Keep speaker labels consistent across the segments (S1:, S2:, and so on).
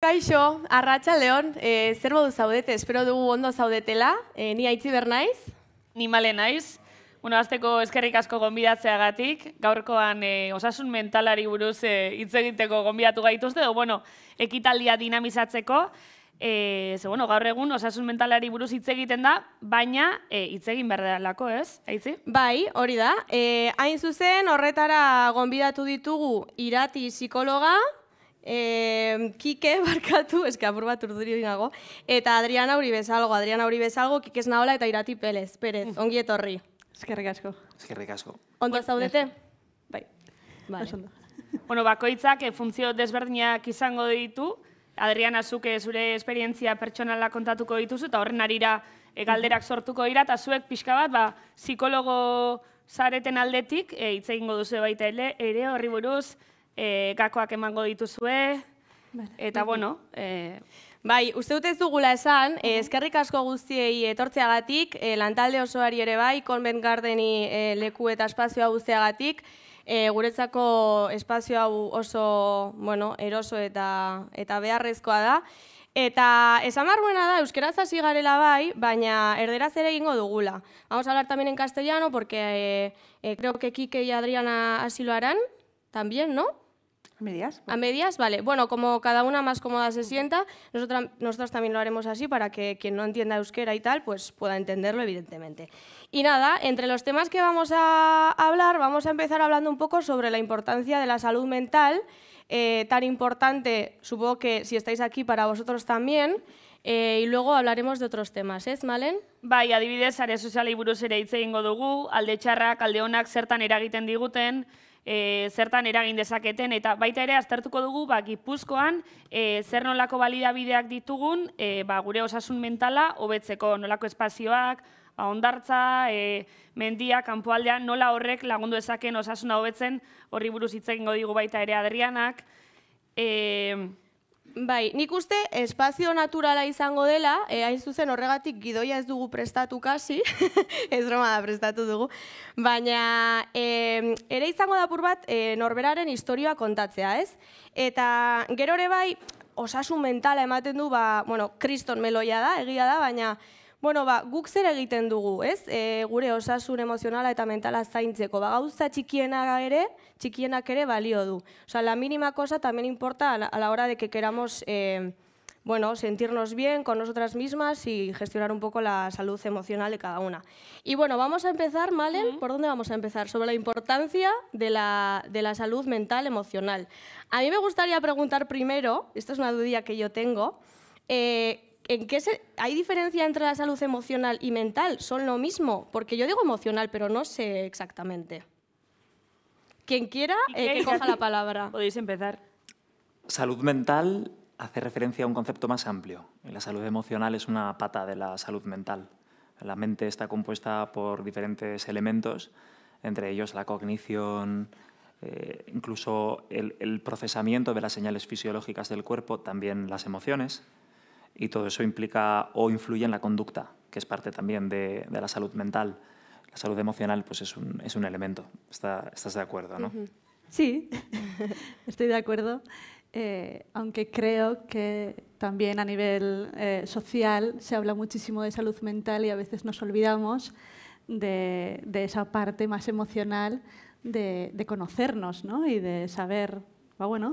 S1: Kaixo, arratsa leon, e, zer modu zaudete, espero dugu ondo zaudetela, e, ni haitzi ber naiz? Ni male naiz,
S2: bueno, azteko eskerrik asko gonbidatzeagatik, gaurkoan e, osasun mentalari buruz hitz egiteko gonbidatu gaituzte, edo, bueno, ekitaldia dinamizatzeko, e, ze, bueno, gaur egun osasun mentalari buruz hitz egiten da, baina
S1: hitz egin behar ez, haitzi? Bai, hori da, e, hain zuzen horretara gonbidatu ditugu irati psikologa, kike, barkatu, eski apur bat urduri nago, eta Adriana hori bezalgo, Adriana hori bezalgo, kikez naola eta irati pelez, mm. ongi etorri. Eskerrik asko.
S3: Eskerrik asko. Ondo zaudete?
S2: Bai. bueno, bakoitzak eh, funtzio desberdinak izango ditu, Adriana zuke eh, zure esperientzia pertsonala kontatuko dituzu, eta horren arira eh, galderak sortuko dira, eta zuek pixka bat, ba, psikologo zareten aldetik, hitz egingo duzu baita
S1: ere horri buruz, e, gakoak emango dituzue, eta bueno... E, Bai, uste dut ez dugula esan, eh, eskerrik asko guztiei etortzeagatik, e, lantalde osoari ere bai, Convent Gardeni e, leku eta espazioa guztiagatik, e, guretzako espazio hau oso, bueno, eroso eta, eta beharrezkoa da. Eta esan barruena da, euskeraz hasi garela bai, baina erderaz ere egingo dugula. Vamos a hablar también en castellano, porque e, e, creo que Kike y Adriana asiloaran, también, no? ¿A medias? ¿A medias? Vale. Bueno, como cada una más cómoda se sienta, nosotros también lo haremos así para que quien no entienda euskera y tal, pues pueda entenderlo, evidentemente. Y nada, entre los temas que vamos a hablar, vamos a empezar hablando un poco sobre la importancia de la salud mental, eh, tan importante, supongo que si estáis aquí para vosotros también, eh, y luego hablaremos de otros temas, es ¿eh, Malen? Bai, adibidez,
S2: sare sozialei buruz ere hitz egingo dugu, zertan eragiten diguten, e, zertan eragin dezaketen, eta baita ere aztertuko dugu ba, gipuzkoan e, zer nolako balidabideak ditugun e, ba, gure osasun mentala hobetzeko nolako espazioak, ba, ondartza, e, mendia, kanpoaldean, nola horrek lagundu dezaken osasuna hobetzen horri buruz hitz egingo digu baita ere Adrianak. eh
S1: Bai, nik uste espazio naturala izango dela, e, hain zuzen horregatik gidoia ez dugu prestatu kasi, ez roma prestatu dugu, baina e, ere izango dapur bat e, norberaren historioa kontatzea, ez? Eta gero ere bai, osasun mentala ematen du, ba, bueno, kriston meloia da, egia da, baina Bueno, ba, guk zer egiten dugu, ez? E, gure osasun emozionala eta mentala zaintzeko. Ba, gauza txikiena ere, txikienak ere balio du. sea, la mínima cosa también importa a la hora de que queramos eh, bueno, sentirnos bien con nosotras mismas y gestionar un poco la salud emocional de cada una. Y bueno, vamos a empezar, Malen, ¿por dónde vamos a empezar? Sobre la importancia de la, de la, salud mental emocional. A mí me gustaría preguntar primero, esta es una duda que yo tengo, eh, ¿Hay diferencia entre la salud emocional y mental? ¿Son lo mismo? Porque yo digo emocional, pero no sé exactamente. Quien quiera, eh, que coja la palabra. Podéis empezar.
S3: Salud mental hace referencia a un concepto más amplio. La salud emocional es una pata de la salud mental. La mente está compuesta por diferentes elementos, entre ellos la cognición, eh, incluso el, procesamiento de las señales fisiológicas del cuerpo, también las emociones, y todo eso implica o influye en la conducta, que es parte también de, de la salud mental. La salud emocional pues es un, es un elemento. estás de acuerdo, ¿no?
S4: Sí, estoy de acuerdo. Eh, aunque creo que también a nivel eh, social se habla muchísimo de salud mental y a veces nos olvidamos de, de esa parte más emocional de, de conocernos ¿no? y de saber, ah, bueno,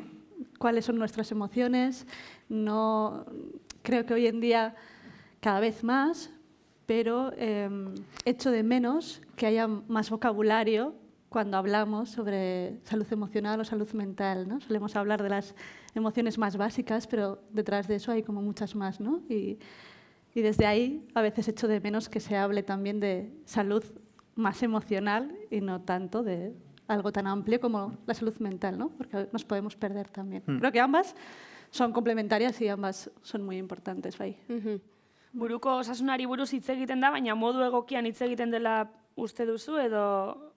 S4: cuáles son nuestras emociones, no, creo que hoy en día cada vez más, pero em, echo de menos que haya más vocabulario cuando hablamos sobre salud emocional o salud mental. ¿no? Solemos hablar de las emociones más básicas, pero detrás de eso hay como muchas más. ¿no? Y, desde ahí a veces echo de menos que se hable también de salud más emocional y no tanto de algo tan amplio como la salud mental, ¿no? porque nos podemos perder también. Hmm. Creo que ambas son complementarias y ambas son muy importantes bai.
S2: Buruko osasunari buruz hitz egiten da, baina modu egokian hitz egiten dela uste duzu edo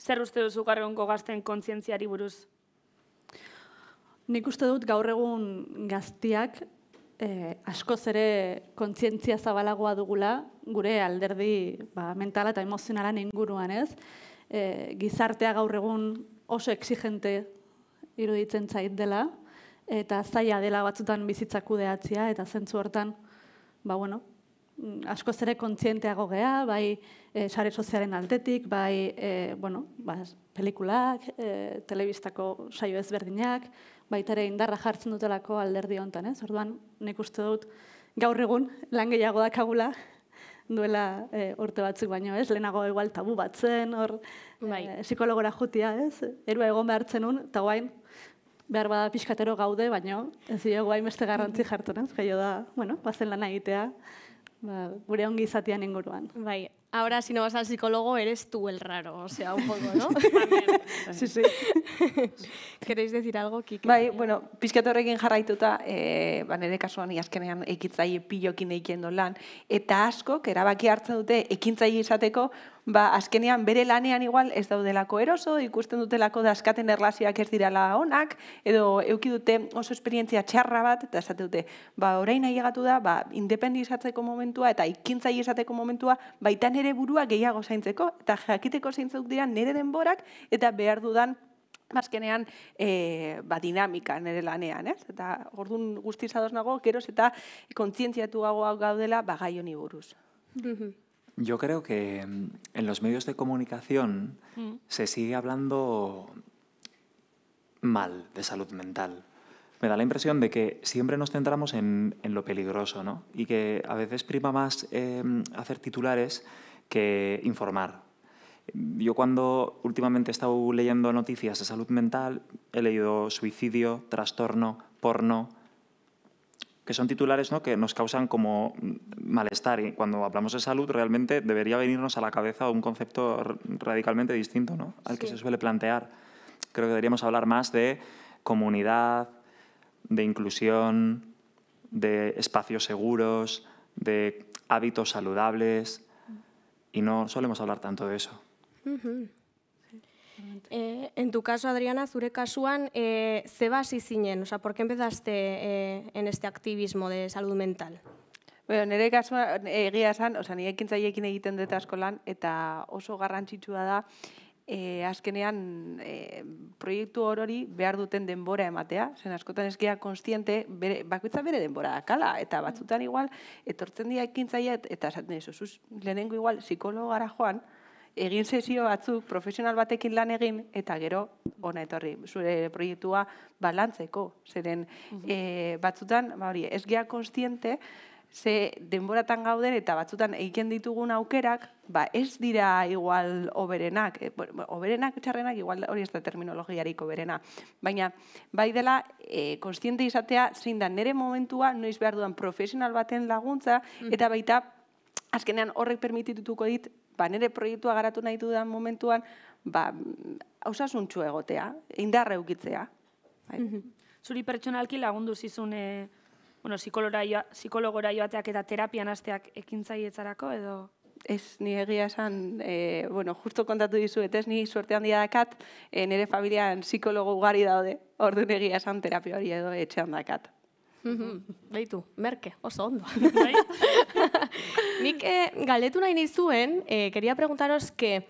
S2: zer uste duzu gargonko gazten kontzientziari buruz?
S4: Nik uste dut gaur egun gaztiak eh, asko zere kontzientzia zabalagoa dugula gure alderdi ba, mentala eta emozionalan inguruan ez. Eh, gizartea gaur egun oso exigente iruditzen zait dela, eta zaila dela batzutan bizitza kudeatzea eta zentzu hortan ba bueno askoz ere kontzienteago gea bai eh, sare sozialen altetik bai e, bueno ba pelikulak e, telebistako saio ezberdinak baita ere indarra jartzen dutelako alderdi hontan ez orduan nik uste dut gaur egun lan gehiago dakagula duela e, urte batzuk baino, ez? Lehenago igual tabu batzen, hor bai. psikologora jotia, ez? Erua egon behartzen ta behar bada pixkatero gaude, baina ez diogu hainbeste garrantzi jartzen, ez da, bueno, bazen lan egitea, ba, gure ongi izatean inguruan. Bai,
S1: ahora, si no vas al psicólogo, eres tú el raro, o sea, un poco, ¿no? sí, sí. ¿Queréis decir algo, Kike?
S5: Bai, bueno, pizkatu jarraituta, e, ba, nire kasuan, iazkenean, ekitzaile pilokin eikendo lan, eta asko, erabaki hartzen dute, ekintzaile izateko, ba, azkenean bere lanean igual ez daudelako eroso, ikusten dutelako da askaten erlazioak ez dirala onak, edo eukidute dute oso esperientzia txarra bat, eta esate dute, ba, orain ailegatu da, ba, independizatzeko momentua eta ikintza izateko momentua, baita nere burua gehiago zaintzeko, eta jakiteko zaintzuk dira nere denborak, eta behar dudan ba, Azkenean, e, ba, dinamika nire lanean, ez? Eta gordun guztizadoz nago, gero, eta kontzientziatu gaudela, ba, gai buruz.
S3: Yo creo que mm, en los medios de comunicación mm. se sigue hablando mal de salud mental. Me da la impresión de que siempre nos centramos en, lo peligroso, ¿no? Y que a veces prima más eh, hacer titulares que informar. Yo cuando últimamente he estado leyendo noticias de salud mental, he leído suicidio, trastorno, porno, que son titulares ¿no? que nos causan como mm, malestar. Y cuando hablamos de salud, realmente debería venirnos a la cabeza un concepto radicalmente distinto ¿no? al que se suele plantear. Creo que deberíamos hablar más de comunidad, de inclusión, de espacios seguros, de hábitos saludables. Y no solemos hablar tanto de eso.
S1: E, en tu caso, Adriana, zure kasuan, e, ze basi zinen? Osa, porke empezaste e, en este aktivismo de salud mental? Bueno, nire kasua egia esan, osa, nire zaileekin egiten
S5: dut askolan, eta oso garrantzitsua da, e, azkenean e, proiektu horori behar duten denbora ematea, zen askotan eskia konstiente, bere, bakoitza bere denbora dakala, eta batzutan igual, etortzen dira ekintzaiet, eta esaten dira, lehenengo igual, psikologara joan, egin sesio batzuk profesional batekin lan egin, eta gero, ona etorri, zure proiektua balantzeko. Zeren, mm -hmm. batzutan, ba hori, ez gea konstiente, ze denboratan gauden eta batzutan egiten ditugun aukerak, ba ez dira igual oberenak, e, eh, ba, oberenak txarrenak igual hori ez da terminologiarik oberena. Baina, bai dela, e, konstiente izatea, zein da nere momentua, noiz behar duan profesional baten laguntza, mhm. eta baita, azkenean horrek permititutuko dit, ba, nire proiektua garatu nahi den momentuan, ba, hausasuntxu egotea, indarra eukitzea.
S2: Bai. Mhm. Zuri pertsonalki lagundu zizun e, bueno, psikologora joateak eta terapian hasteak ekintzaietzarako edo?
S5: Ez, ni egia esan, e, bueno, justo kontatu dizuet, ez, ni suerte handia dakat, e, nire familian psikologo ugari daude, ordu egia esan terapia hori edo etxean dakat.
S4: Mm
S1: -hmm. merke, oso ondo. Bai. Nik eh, galdetu nahi nizuen, eh, quería preguntaros que,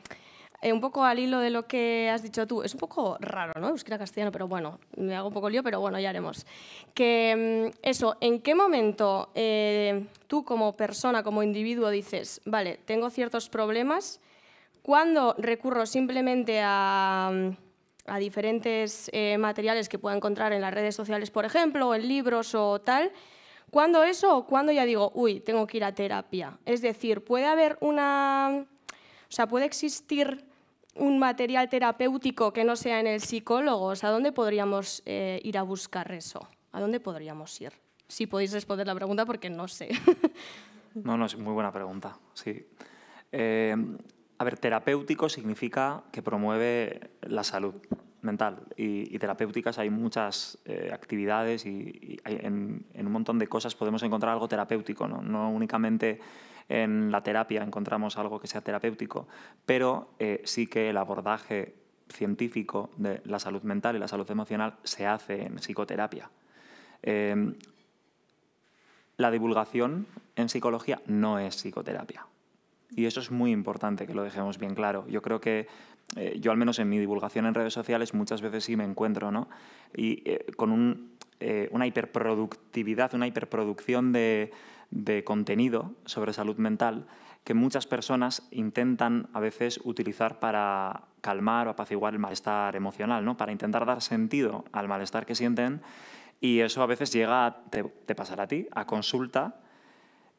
S1: eh, un poco al hilo de lo que has dicho tú, es un poco raro, ¿no? Euskera castellano, pero bueno, me hago un poco lío, pero bueno, ya haremos. Que mm, eso, ¿en qué momento eh, tú como persona, como individuo, dices, vale, tengo ciertos problemas, ¿cuándo recurro simplemente a mm, diferentes materiales que pueda encontrar en las redes sociales, por ejemplo, o en libros o tal, ¿Cuándo eso o cuándo ya digo, uy, tengo que ir a terapia? Es decir, puede haber una... O sea, puede existir un material terapéutico que no sea en el psicólogo. O sea, ¿a dónde podríamos eh, ir a buscar eso? ¿A dónde podríamos ir? Si podéis responder la pregunta porque no sé.
S3: no, no, es muy buena pregunta, sí. Eh, a ver, terapéutico significa que promueve la salud mental y, terapéuticas hay muchas eh, actividades y, en, un montón de cosas podemos encontrar algo terapéutico, no, únicamente en la terapia encontramos algo que sea terapéutico, pero eh, sí que el abordaje científico de la salud mental y la salud emocional se hace en psicoterapia. Em, la divulgación en psicología no es psicoterapia. Y eso es muy importante que lo dejemos bien claro. Yo creo que eh, yo al menos en mi divulgación en redes sociales muchas veces sí me encuentro, ¿no? Y eh, con un, eh, una hiperproductividad, una hiperproducción de, contenido sobre salud mental que muchas personas intentan a veces utilizar para calmar o apaciguar el malestar emocional, ¿no? para intentar dar sentido al malestar que sienten y eso a veces llega, a, te, pasar a ti, a consulta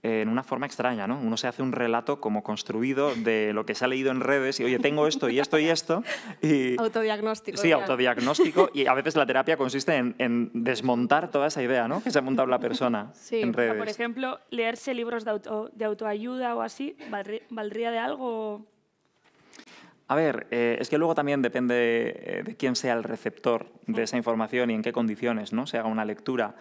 S3: en una forma extraña, ¿no? Uno se hace un relato como construido de lo que se ha leído en redes y, oye, tengo esto y esto y esto. Y,
S1: autodiagnóstico. Sí,
S3: autodiagnóstico. Y a veces la terapia consiste en, desmontar toda esa idea, ¿no? Que se ha montado la persona sí, en redes. Por
S2: ejemplo, leerse libros de, de autoayuda o así, ¿valdría de algo?
S3: A ver, eh, es que luego también depende eh, de quién sea el receptor de mm. esa información y en qué condiciones, ¿no? Se haga una lectura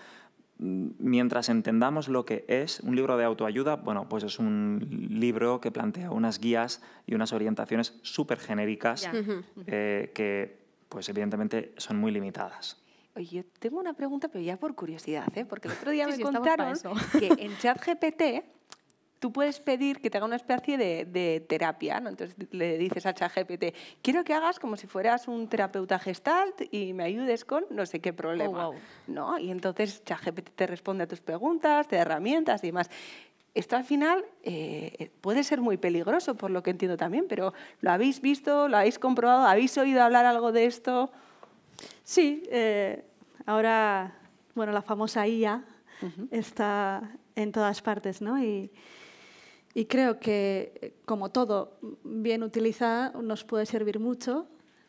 S3: mientras entendamos lo que es un libro de autoayuda, bueno, pues es un libro que plantea unas guías y unas orientaciones súper genéricas eh, que, pues evidentemente, son muy limitadas.
S5: Oye, yo tengo una pregunta, pero ya por curiosidad, ¿eh? porque el otro día me contaron que en ChatGPT tú puedes pedir que te haga una especie de, terapia, ¿no? Entonces le dices a ChatGPT, quiero que hagas como si fueras un terapeuta gestalt y me ayudes con no sé qué problema, oh, ¿no? Y entonces ChatGPT te responde a tus preguntas, te da herramientas y demás. Esto al final eh, eh, puede ser muy peligroso, por lo que entiendo también, pero ¿lo habéis visto? ¿Lo habéis comprobado? ¿Habéis oído hablar algo de esto?
S4: Sí, eh, ahora, bueno, la famosa IA está en todas partes, ¿no? Y, y creo que, como todo, bien utilizada nos puede servir mucho,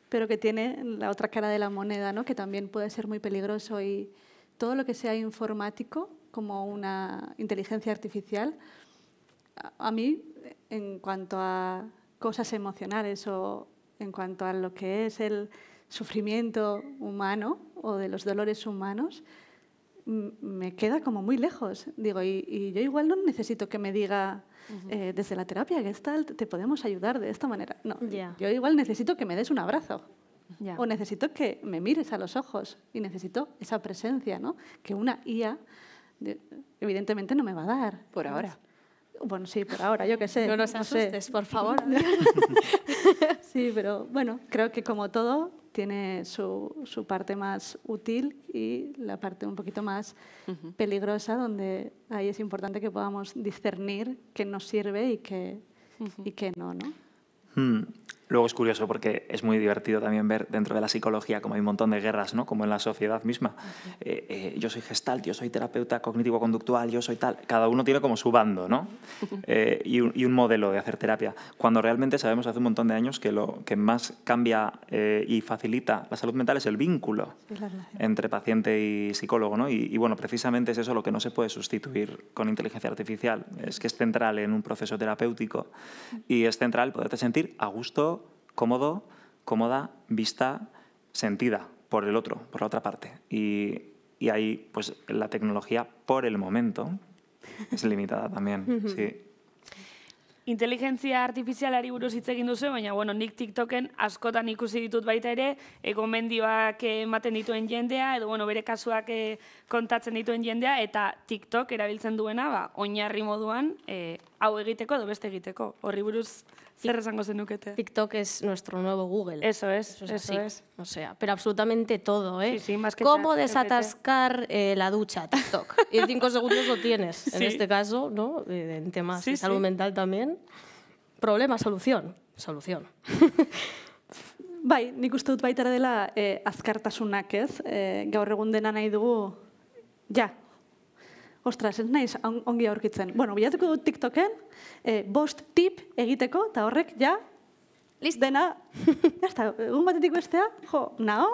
S4: pero que tiene la otra cara de la moneda, ¿no? que también puede ser muy peligroso. Y todo lo que sea informático, como una inteligencia artificial, a mí, en cuanto a cosas emocionales o en cuanto a lo que es el sufrimiento humano o de los dolores humanos, me queda como muy lejos. Digo, y yo igual no necesito que me diga eh, desde la terapia Gestalt te podemos ayudar de esta manera. No, yo igual necesito que me des un abrazo. O necesito que me mires a los ojos y necesito esa presencia, ¿no? Que una IA evidentemente no me va a dar. Por ahora. Bueno, sí, por ahora, yo qué sé. No nos asustes, por favor. sí, pero bueno, creo que como todo, tiene su, su, parte más útil y la parte un poquito más peligrosa, donde ahí es importante que podamos discernir qué nos sirve y qué, y qué no. ¿no?
S3: Hmm. Luego es curioso porque es muy divertido también ver dentro de la psicología como hay un montón de guerras, ¿no? Como en la sociedad misma. Eh, eh, yo soy gestalt, yo soy terapeuta cognitivo-conductual, yo soy tal. Cada uno tiene como su bando, ¿no? Eh, y, un, modelo de hacer terapia. Cuando realmente sabemos hace un montón de años que lo que más cambia y facilita la salud mental es el vínculo entre paciente y psicólogo, Y, y, bueno, precisamente es eso lo que no se puede sustituir con inteligencia artificial. Es que es central en un proceso terapéutico y es central poderte sentir a gusto cómodo, cómoda, vista, sentida por el otro, por la otra parte. Y, y ahí, pues, la tecnología por el momento es limitada también, sí.
S2: Inteligencia artificial buruz hitz egin duzu, baina bueno, nik TikToken askotan ikusi ditut baita ere, egomendioak ematen dituen jendea edo bueno, bere kasuak eh, kontatzen dituen jendea eta TikTok erabiltzen duena, ba, oinarri moduan, e, hau egiteko edo beste egiteko. Horri buruz
S1: zer esango zenukete. TikTok es nuestro nuevo Google. Eso es, eso es. O sea, pero absolutamente todo, ¿eh? Sí, sí, más que ¿Cómo desatascar eh, la ducha? TikTok. y en cinco segundos lo tienes. En este caso, ¿no? Eh, en temas de salud mental también.
S4: Problema, solución. Solución. Bye, nik uste dut baita dela eh, azkartasunak ez. Eh, gaur egun Ostras, ez naiz on, ongi aurkitzen. Bueno, bilatuko dut TikToken, e, bost tip egiteko, eta horrek, ja, list dena, eta egun batetik bestea, jo, nao,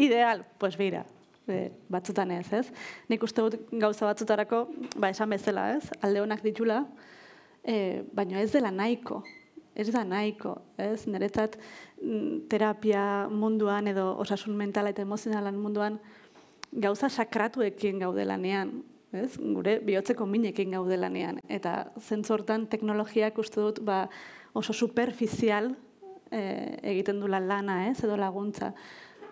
S4: ideal, pues bira. E, eh, batzutan ez, ez? Nik uste dut gauza batzutarako, ba, esan bezala, ez? Alde honak ditula, e, baina ez dela nahiko. Ez da nahiko, ez? Neretzat mm, terapia munduan edo osasun mentala eta emozionalan munduan gauza sakratuekin gaudelanean ez? gure bihotzeko minekin gaudelanean. Eta zentzortan teknologiak uste dut ba, oso superficial e, eh, egiten dula lana, ez, edo laguntza.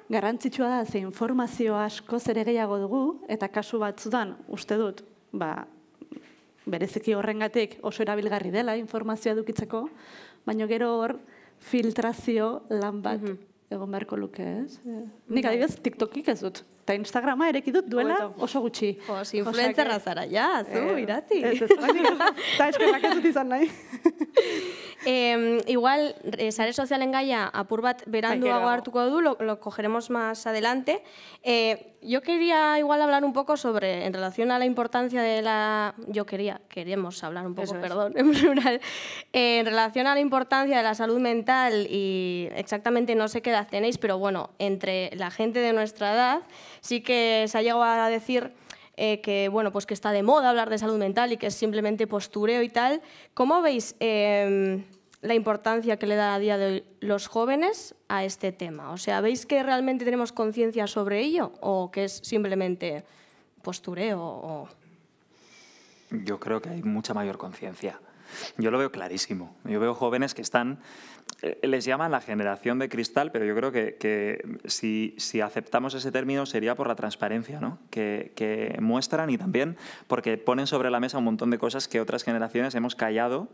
S4: Garrantzitsua da, ze informazio asko zere gehiago dugu, eta kasu batzudan uste dut, ba, bereziki horrengatik oso erabilgarri dela informazioa dukitzeko, baina gero hor filtrazio lan bat mhm. egon beharko luke, ez? Yeah. Mhm. Nik adibidez, TikTokik ez dut Instagram Instagrama ereki dut duela oso gutxi. Jos, influentzerra zara, ja, zu, eh, irati. Ez, ez, eta eskerrak ez
S1: dut eh, igual, sare sozialen gaia apur bat beranduago hartuko du, lo, lo, cogeremos más adelante. yo quería igual hablar un poco sobre, en relación a la importancia de la... Yo quería, queríamos hablar un poco, perdón, en plural. en relación a la importancia de la salud mental y exactamente no sé qué edad tenéis, pero bueno, entre la gente de nuestra edad sí que se ha llegado a decir eh, que, bueno, pues que está de moda hablar de salud mental y que es simplemente postureo y tal. ¿Cómo veis em, la importancia que le da a día de hoy los jóvenes a este tema? O sea, ¿veis que realmente tenemos conciencia sobre ello o que es simplemente postureo?
S3: Yo creo que hay mucha mayor conciencia. Yo lo veo clarísimo. Yo veo jóvenes que están eh, eh, les llaman la generación de cristal, pero yo creo que, que si, si, aceptamos ese término sería por la transparencia ¿no? que, que, muestran y también porque ponen sobre la mesa un montón de cosas que otras generaciones hemos callado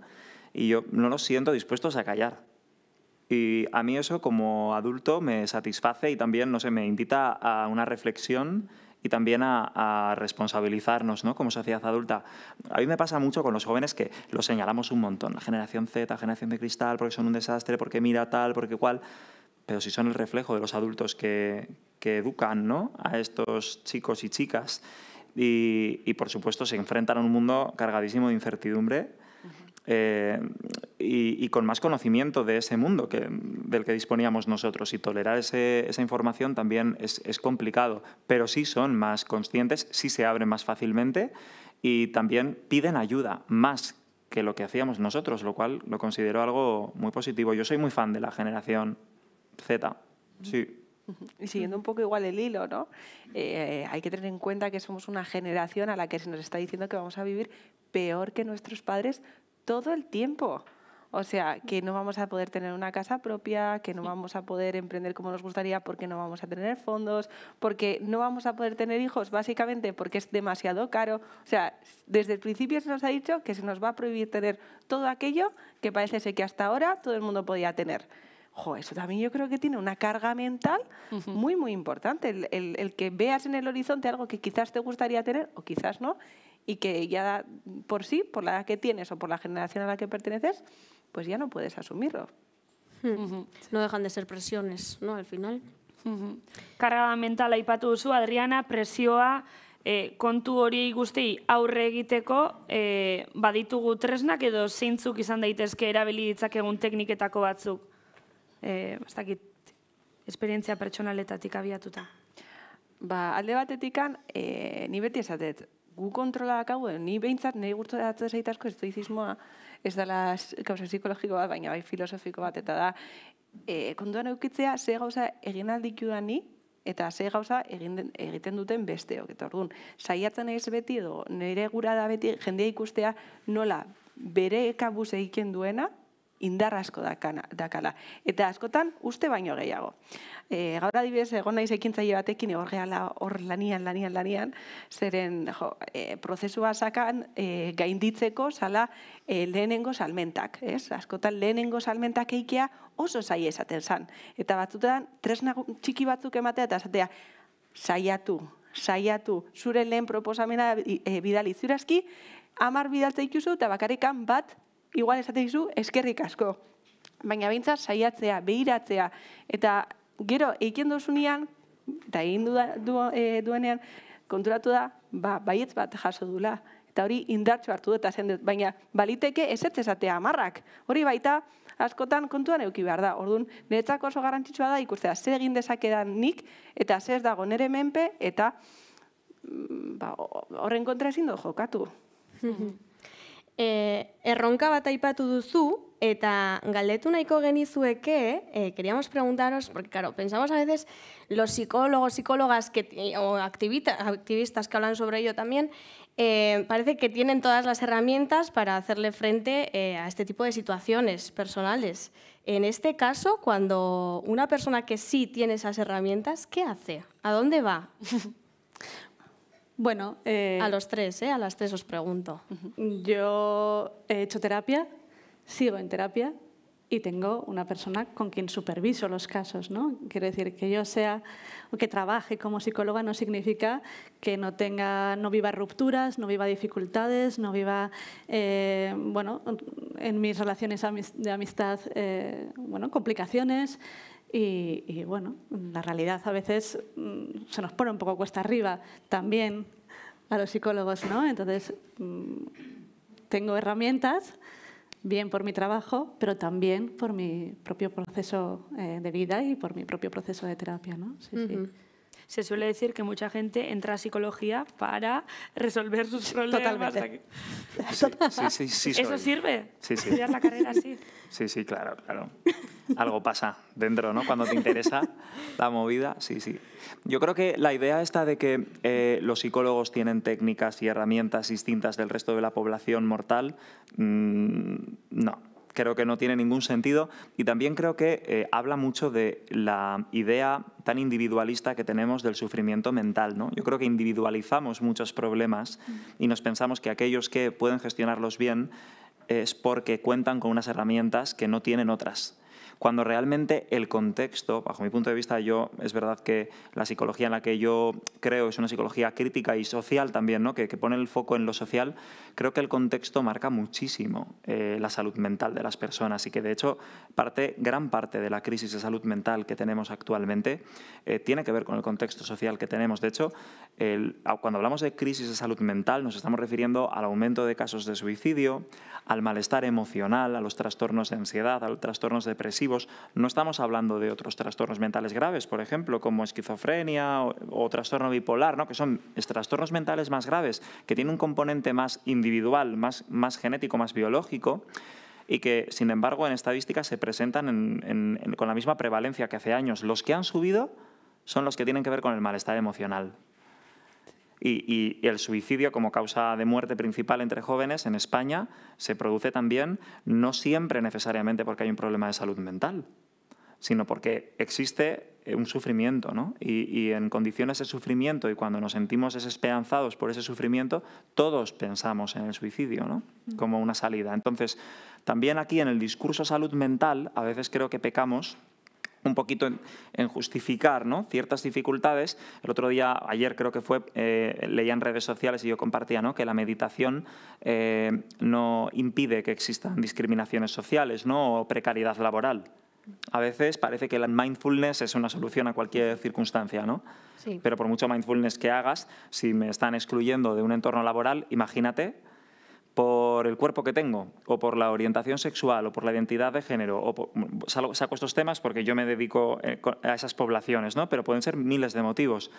S3: y yo no los siento dispuestos a callar. Y a mí eso como adulto me satisface y también, no sé, me invita a una reflexión y también a, responsabilizarnos ¿no? como sociedad adulta. A mí me pasa mucho con los jóvenes que los señalamos un montón, la generación Z, generación de cristal, porque son un desastre, porque mira tal, porque cual, pero si son el reflejo de los adultos que, que educan ¿no? a estos chicos y chicas y por supuesto se enfrentan a un mundo cargadísimo de incertidumbre eh, y, con más conocimiento de ese mundo que, del que disponíamos nosotros. Y tolerar ese, esa información también es, es, complicado, pero sí son más conscientes, sí se abren más fácilmente y también piden ayuda más que lo que hacíamos nosotros, lo cual lo considero algo muy positivo. Yo soy muy fan de la generación Z, sí.
S5: Y siguiendo un poco igual el hilo, ¿no? Eh, hay que tener en cuenta que somos una generación a la que se nos está diciendo que vamos a vivir peor que nuestros padres todo el tiempo. O sea, que no vamos a poder tener una casa propia, que no vamos a poder emprender como nos gustaría porque no vamos a tener fondos, porque no vamos a poder tener hijos, básicamente porque es demasiado caro. O sea, desde el principio se nos ha dicho que se nos va a prohibir tener todo aquello que parece ser que hasta ahora todo el mundo podía tener. Jo, eso también yo creo que tiene una carga mental muy, muy importante. El, el que veas en el horizonte algo que quizás te gustaría tener o quizás no y que ya por sí, por la edad que tienes o por la generación a la que perteneces, pues ya no puedes asumirlo.
S1: Hmm. No dejan de ser presiones, ¿no? Al final.
S2: Cargada mental aipatu duzu, Adriana, presioa eh, kontu hori guztei aurre egiteko eh, baditugu tresnak edo zeintzuk izan daitezke erabili egun tekniketako batzuk. Eh, ez esperientzia pertsonaletatik
S5: abiatuta. Ba, alde batetikan, e, ni beti esatet, gu kontrola dakau, eh, ni behintzat, nire gurtu da atzera estoizismoa, ez dela gauza psikologiko bat, baina bai filosofiko bat, eta da, e, eh, konduan eukitzea, ze gauza egin ni, eta ze gauza egin, egiten duten beste, hori. eta orduan, saiatzen ez beti edo, nire gura da beti, jendea ikustea nola, bere kabuz egiten duena, indar asko dakana, dakala. Eta askotan, uste baino gehiago. E, gaur adibidez, egon naiz ekintzaile batekin, e, hor gehala, hor lanian, lanian, lanian, zeren jo, e, prozesua sakan e, gainditzeko sala e, lehenengo salmentak. Ez? Askotan lehenengo salmentak eikea oso zai esaten zan. Eta batzutan, tresna txiki batzuk ematea, eta esatea, saiatu, saiatu, zure lehen proposamena e, bidali zurazki, amar bidaltza ikusu eta bakarrikan bat igual esate dizu, eskerrik asko. Baina beintza saiatzea, behiratzea, eta gero, eiken duzunean, eta egin du, e, duenean, konturatu da, ba, baietz bat jaso dula. Eta hori indartxo hartu dut, baina baliteke ez ez ezatea amarrak. Hori baita, askotan kontuan euki behar da. Orduan, niretzako oso garrantzitsua da ikustea, zer egin dezakedan nik, eta zer dago nere menpe, eta mm, ba, horren kontra ezin dut jokatu.
S1: E, erronka bat aipatu duzu, Eta galdetu nahiko genizueke, e, queríamos preguntaros, porque claro, pensamos a veces los psicólogos, psicólogas que, o activistas que hablan sobre ello también, eh, parece que tienen todas las herramientas para hacerle frente eh, a este tipo de situaciones personales. En este caso, cuando una persona que sí tiene esas herramientas, ¿qué hace? ¿A dónde va? Bueno, eh, a los tres,
S4: ¿eh? a las tres os pregunto. Yo he hecho terapia, sigo en terapia y tengo una persona con quien superviso los casos. ¿no? Quiero decir, que yo sea o que trabaje como psicóloga no significa que no, tenga, no viva rupturas, no viva dificultades, no viva, eh, bueno, en mis relaciones de amistad, bueno, complicaciones, y, y bueno, la realidad a veces mm, se nos pone un poco cuesta arriba también a los psicólogos, ¿no? Entonces, mm, tengo herramientas, bien por mi trabajo, pero también por mi propio proceso eh, de vida y por mi propio proceso de terapia, ¿no? Sí, sí
S2: se suele decir que mucha gente entra a psicología para resolver
S4: sus problemas.
S2: Totalmente. Sí, ¿Eso sirve? Sí, sí. la
S3: Sí, sí, claro, claro. Algo pasa dentro, ¿no? Cuando te interesa la movida, sí, sí. Yo creo que la idea está de que eh, los psicólogos tienen técnicas y herramientas distintas del resto de la población mortal, mm, no creo que no tiene ningún sentido y también creo que eh, habla mucho de la idea tan individualista que tenemos del sufrimiento mental. ¿no? Yo creo que individualizamos muchos problemas mm. y nos pensamos que aquellos que pueden gestionarlos bien es porque cuentan con unas herramientas que no tienen otras cuando realmente el contexto, bajo mi punto de vista, yo es verdad que la psicología en la que yo creo es una psicología crítica y social también, ¿no? que, pone el foco en lo social, creo que el contexto marca muchísimo eh, la salud mental de las personas y que de hecho parte, gran parte de la crisis de salud mental que tenemos actualmente eh, tiene que ver con el contexto social que tenemos. De hecho, cuando hablamos de crisis de salud mental nos estamos refiriendo al aumento de casos de suicidio, al malestar emocional, a los trastornos de ansiedad, a los trastornos depresivos no estamos hablando de otros trastornos mentales graves, por ejemplo, como esquizofrenia o, trastorno bipolar, que son trastornos mentales más graves, que tienen un componente más individual, más, más genético, más biológico y que, sin embargo, en estadísticas se presentan con la misma prevalencia que hace años. Los que han subido son los que tienen que ver con el malestar emocional. Y, el suicidio como causa de muerte principal entre jóvenes en España se produce también no siempre necesariamente porque hay un problema de salud mental, sino porque existe eh, un sufrimiento, Y, en condiciones de sufrimiento y cuando nos sentimos desesperanzados por ese sufrimiento, todos pensamos en el suicidio, mm. Como una salida. Entonces, también aquí en el discurso salud mental, a veces creo que pecamos un poquito en, justificar ¿no? ciertas dificultades. El otro día, ayer creo que fue, eh, leía en redes sociales y yo compartía ¿no? que la meditación eh, no impide que existan discriminaciones sociales ¿no? o precariedad laboral. A veces parece que la mindfulness es una solución a cualquier circunstancia, ¿no? Pero por mucho mindfulness que hagas, si me están excluyendo de un entorno laboral, imagínate por el cuerpo que tengo, o por la orientación sexual, o por la identidad de género, o mm, saco estos temas porque yo me dedico eh, a esas poblaciones, ¿no? pero pueden ser miles de motivos.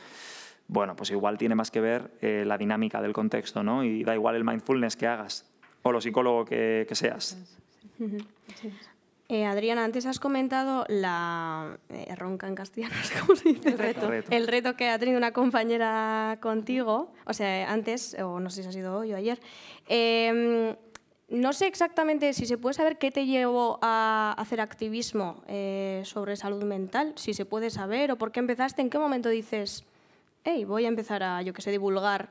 S3: Bueno, pues igual tiene más que ver eh, la dinámica del contexto, ¿no? Y da igual el mindfulness que hagas o lo psicólogo que, que seas.
S4: Sí.
S1: Eh, Adriana, antes has comentado la eh, ronca en castellano, se dice? El reto. que ha tenido una compañera contigo, o sea, antes, o no sé si ha sido hoy o ayer. Em, no sé exactamente si se puede saber qué te llevó a hacer activismo eh, sobre salud mental, si se puede saber, o por qué empezaste, en qué momento dices, hey, voy a empezar a, yo que sé, divulgar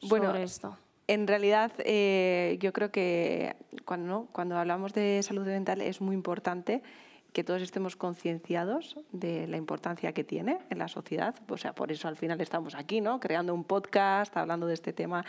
S1: sobre esto.
S5: En realidad, eh, yo creo que cuando, cuando hablamos de salud mental es muy importante que todos estemos concienciados de la importancia que tiene en la sociedad. O sea, por eso al final estamos aquí, ¿no? Creando un podcast, hablando de este tema.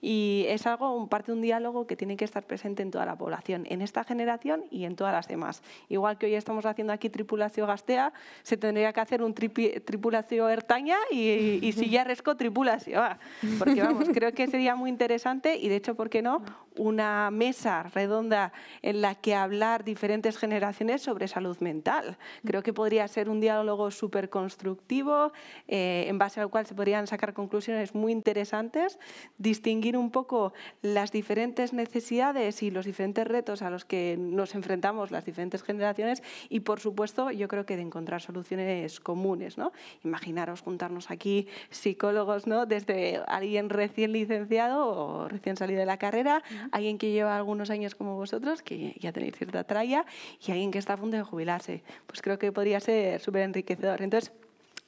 S5: Y es algo, un parte de un diálogo que tiene que estar presente en toda la población, en esta generación y en todas las demás. Igual que hoy estamos haciendo aquí tripulación gastea, se tendría que hacer un tripulación ertaña y, si ya resco tripulación. Porque vamos, creo que sería muy interesante y de hecho, ¿por qué no? una mesa redonda en la que hablar diferentes generaciones sobre salud mental. Creo que podría ser un diálogo súper constructivo, eh, en base al cual se podrían sacar conclusiones muy interesantes, distinguir un poco las diferentes necesidades y los diferentes retos a los que nos enfrentamos las diferentes generaciones y, por supuesto, yo creo que de encontrar soluciones comunes. ¿no? Imaginaros juntarnos aquí psicólogos, ¿no? desde alguien recién licenciado o recién salido de la carrera alguien que lleva algunos años como vosotros, que ya tenéis cierta tralla, y alguien que está a punto de jubilarse. Pues creo que podría ser súper enriquecedor. Entonces,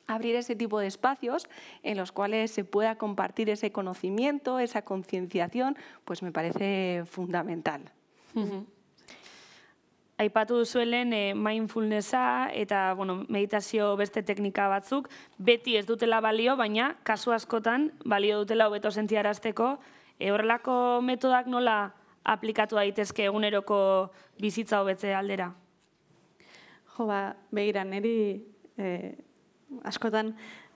S5: abrir ese tipo de espacios en los cuales se pueda compartir ese conocimiento, esa concienciación, pues me parece fundamental. Hay -huh.
S2: Aipatu suelen e, eh, mindfulnessa eta bueno, meditazio beste teknika batzuk, beti ez dutela balio, baina kasu askotan balio dutela hobeto sentiarazteko E, horrelako metodak nola aplikatu daitezke eguneroko bizitza hobetze aldera?
S4: Jo, ba, behira, niri e, askotan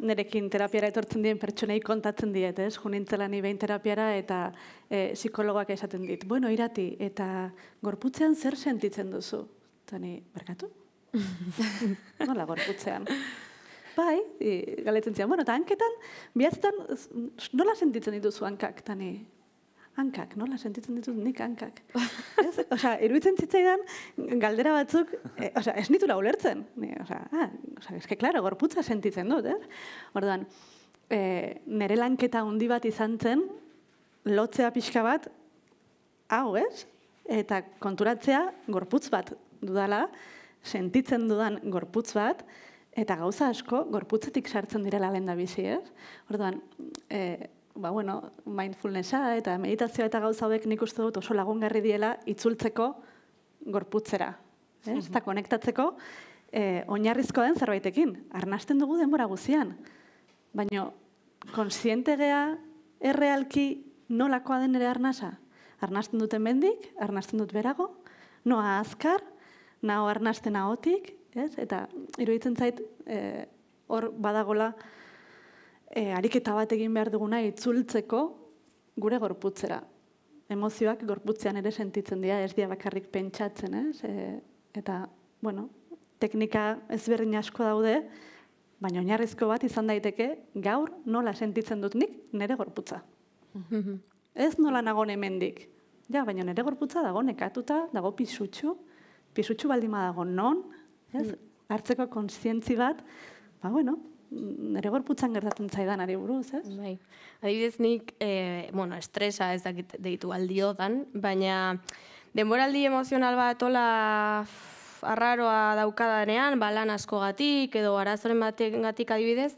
S4: nerekin terapiara etortzen dien pertsonei kontatzen diet, ez? Junintzela ni behin terapiara eta e, psikologoak esaten dit. Bueno, irati, eta gorputzean zer sentitzen duzu? Eta ni, berkatu? nola gorputzean? bai, e, galetzen zian, bueno, eta hanketan, bihazetan, nola sentitzen dituzu hankak, tani? Hankak, nola sentitzen dituzu? nik hankak. ez, osa, iruditzen zitzaidan, galdera batzuk, e, osa, ez ulertzen. E, osa, ah, osa, eske, klaro, gorputza sentitzen dut, ez? Orduan, e, nere lanketa hundi bat izan zen, lotzea pixka bat, hau, ez? Eta konturatzea, gorputz bat dudala, sentitzen dudan gorputz bat, Eta gauza asko, gorputzetik sartzen direla lehen da bizi, ez? Eh? Orduan, e, ba, bueno, mindfulnessa eta meditazioa eta gauza hauek nik uste dut oso lagungarri diela itzultzeko gorputzera. Ez? Eh? Eta konektatzeko e, eh, oinarrizko den zerbaitekin. Arnasten dugu denbora guzian. Baina, konsiente gea errealki nolakoa den ere arnasa? Arnasten duten mendik, arnasten dut berago, noa azkar, nao arnasten ahotik, Ez? Eta iruditzen zait, e, hor badagola, e, ariketa bat egin behar duguna itzultzeko gure gorputzera. Emozioak gorputzean ere sentitzen dira, ez dira bakarrik pentsatzen, ez? E, eta, bueno, teknika ezberdin asko daude, baina oinarrizko bat izan daiteke gaur nola sentitzen dut nik nire gorputza. ez nola nagon hemendik. Ja, baina nire gorputza dago nekatuta, dago pisutxu, pisutxu baldima dago non, ez? Mm. Artzeko kontzientzi bat, ba bueno, nere gorputzan gertatzen zaidan ari buruz, ez? Bai. Adibidez, nik eh
S1: bueno, estresa ez dakit deitu aldio dan, baina denboraldi emozional bat hola arraroa daukadanean, ba lan askogatik edo arazoren gatik adibidez,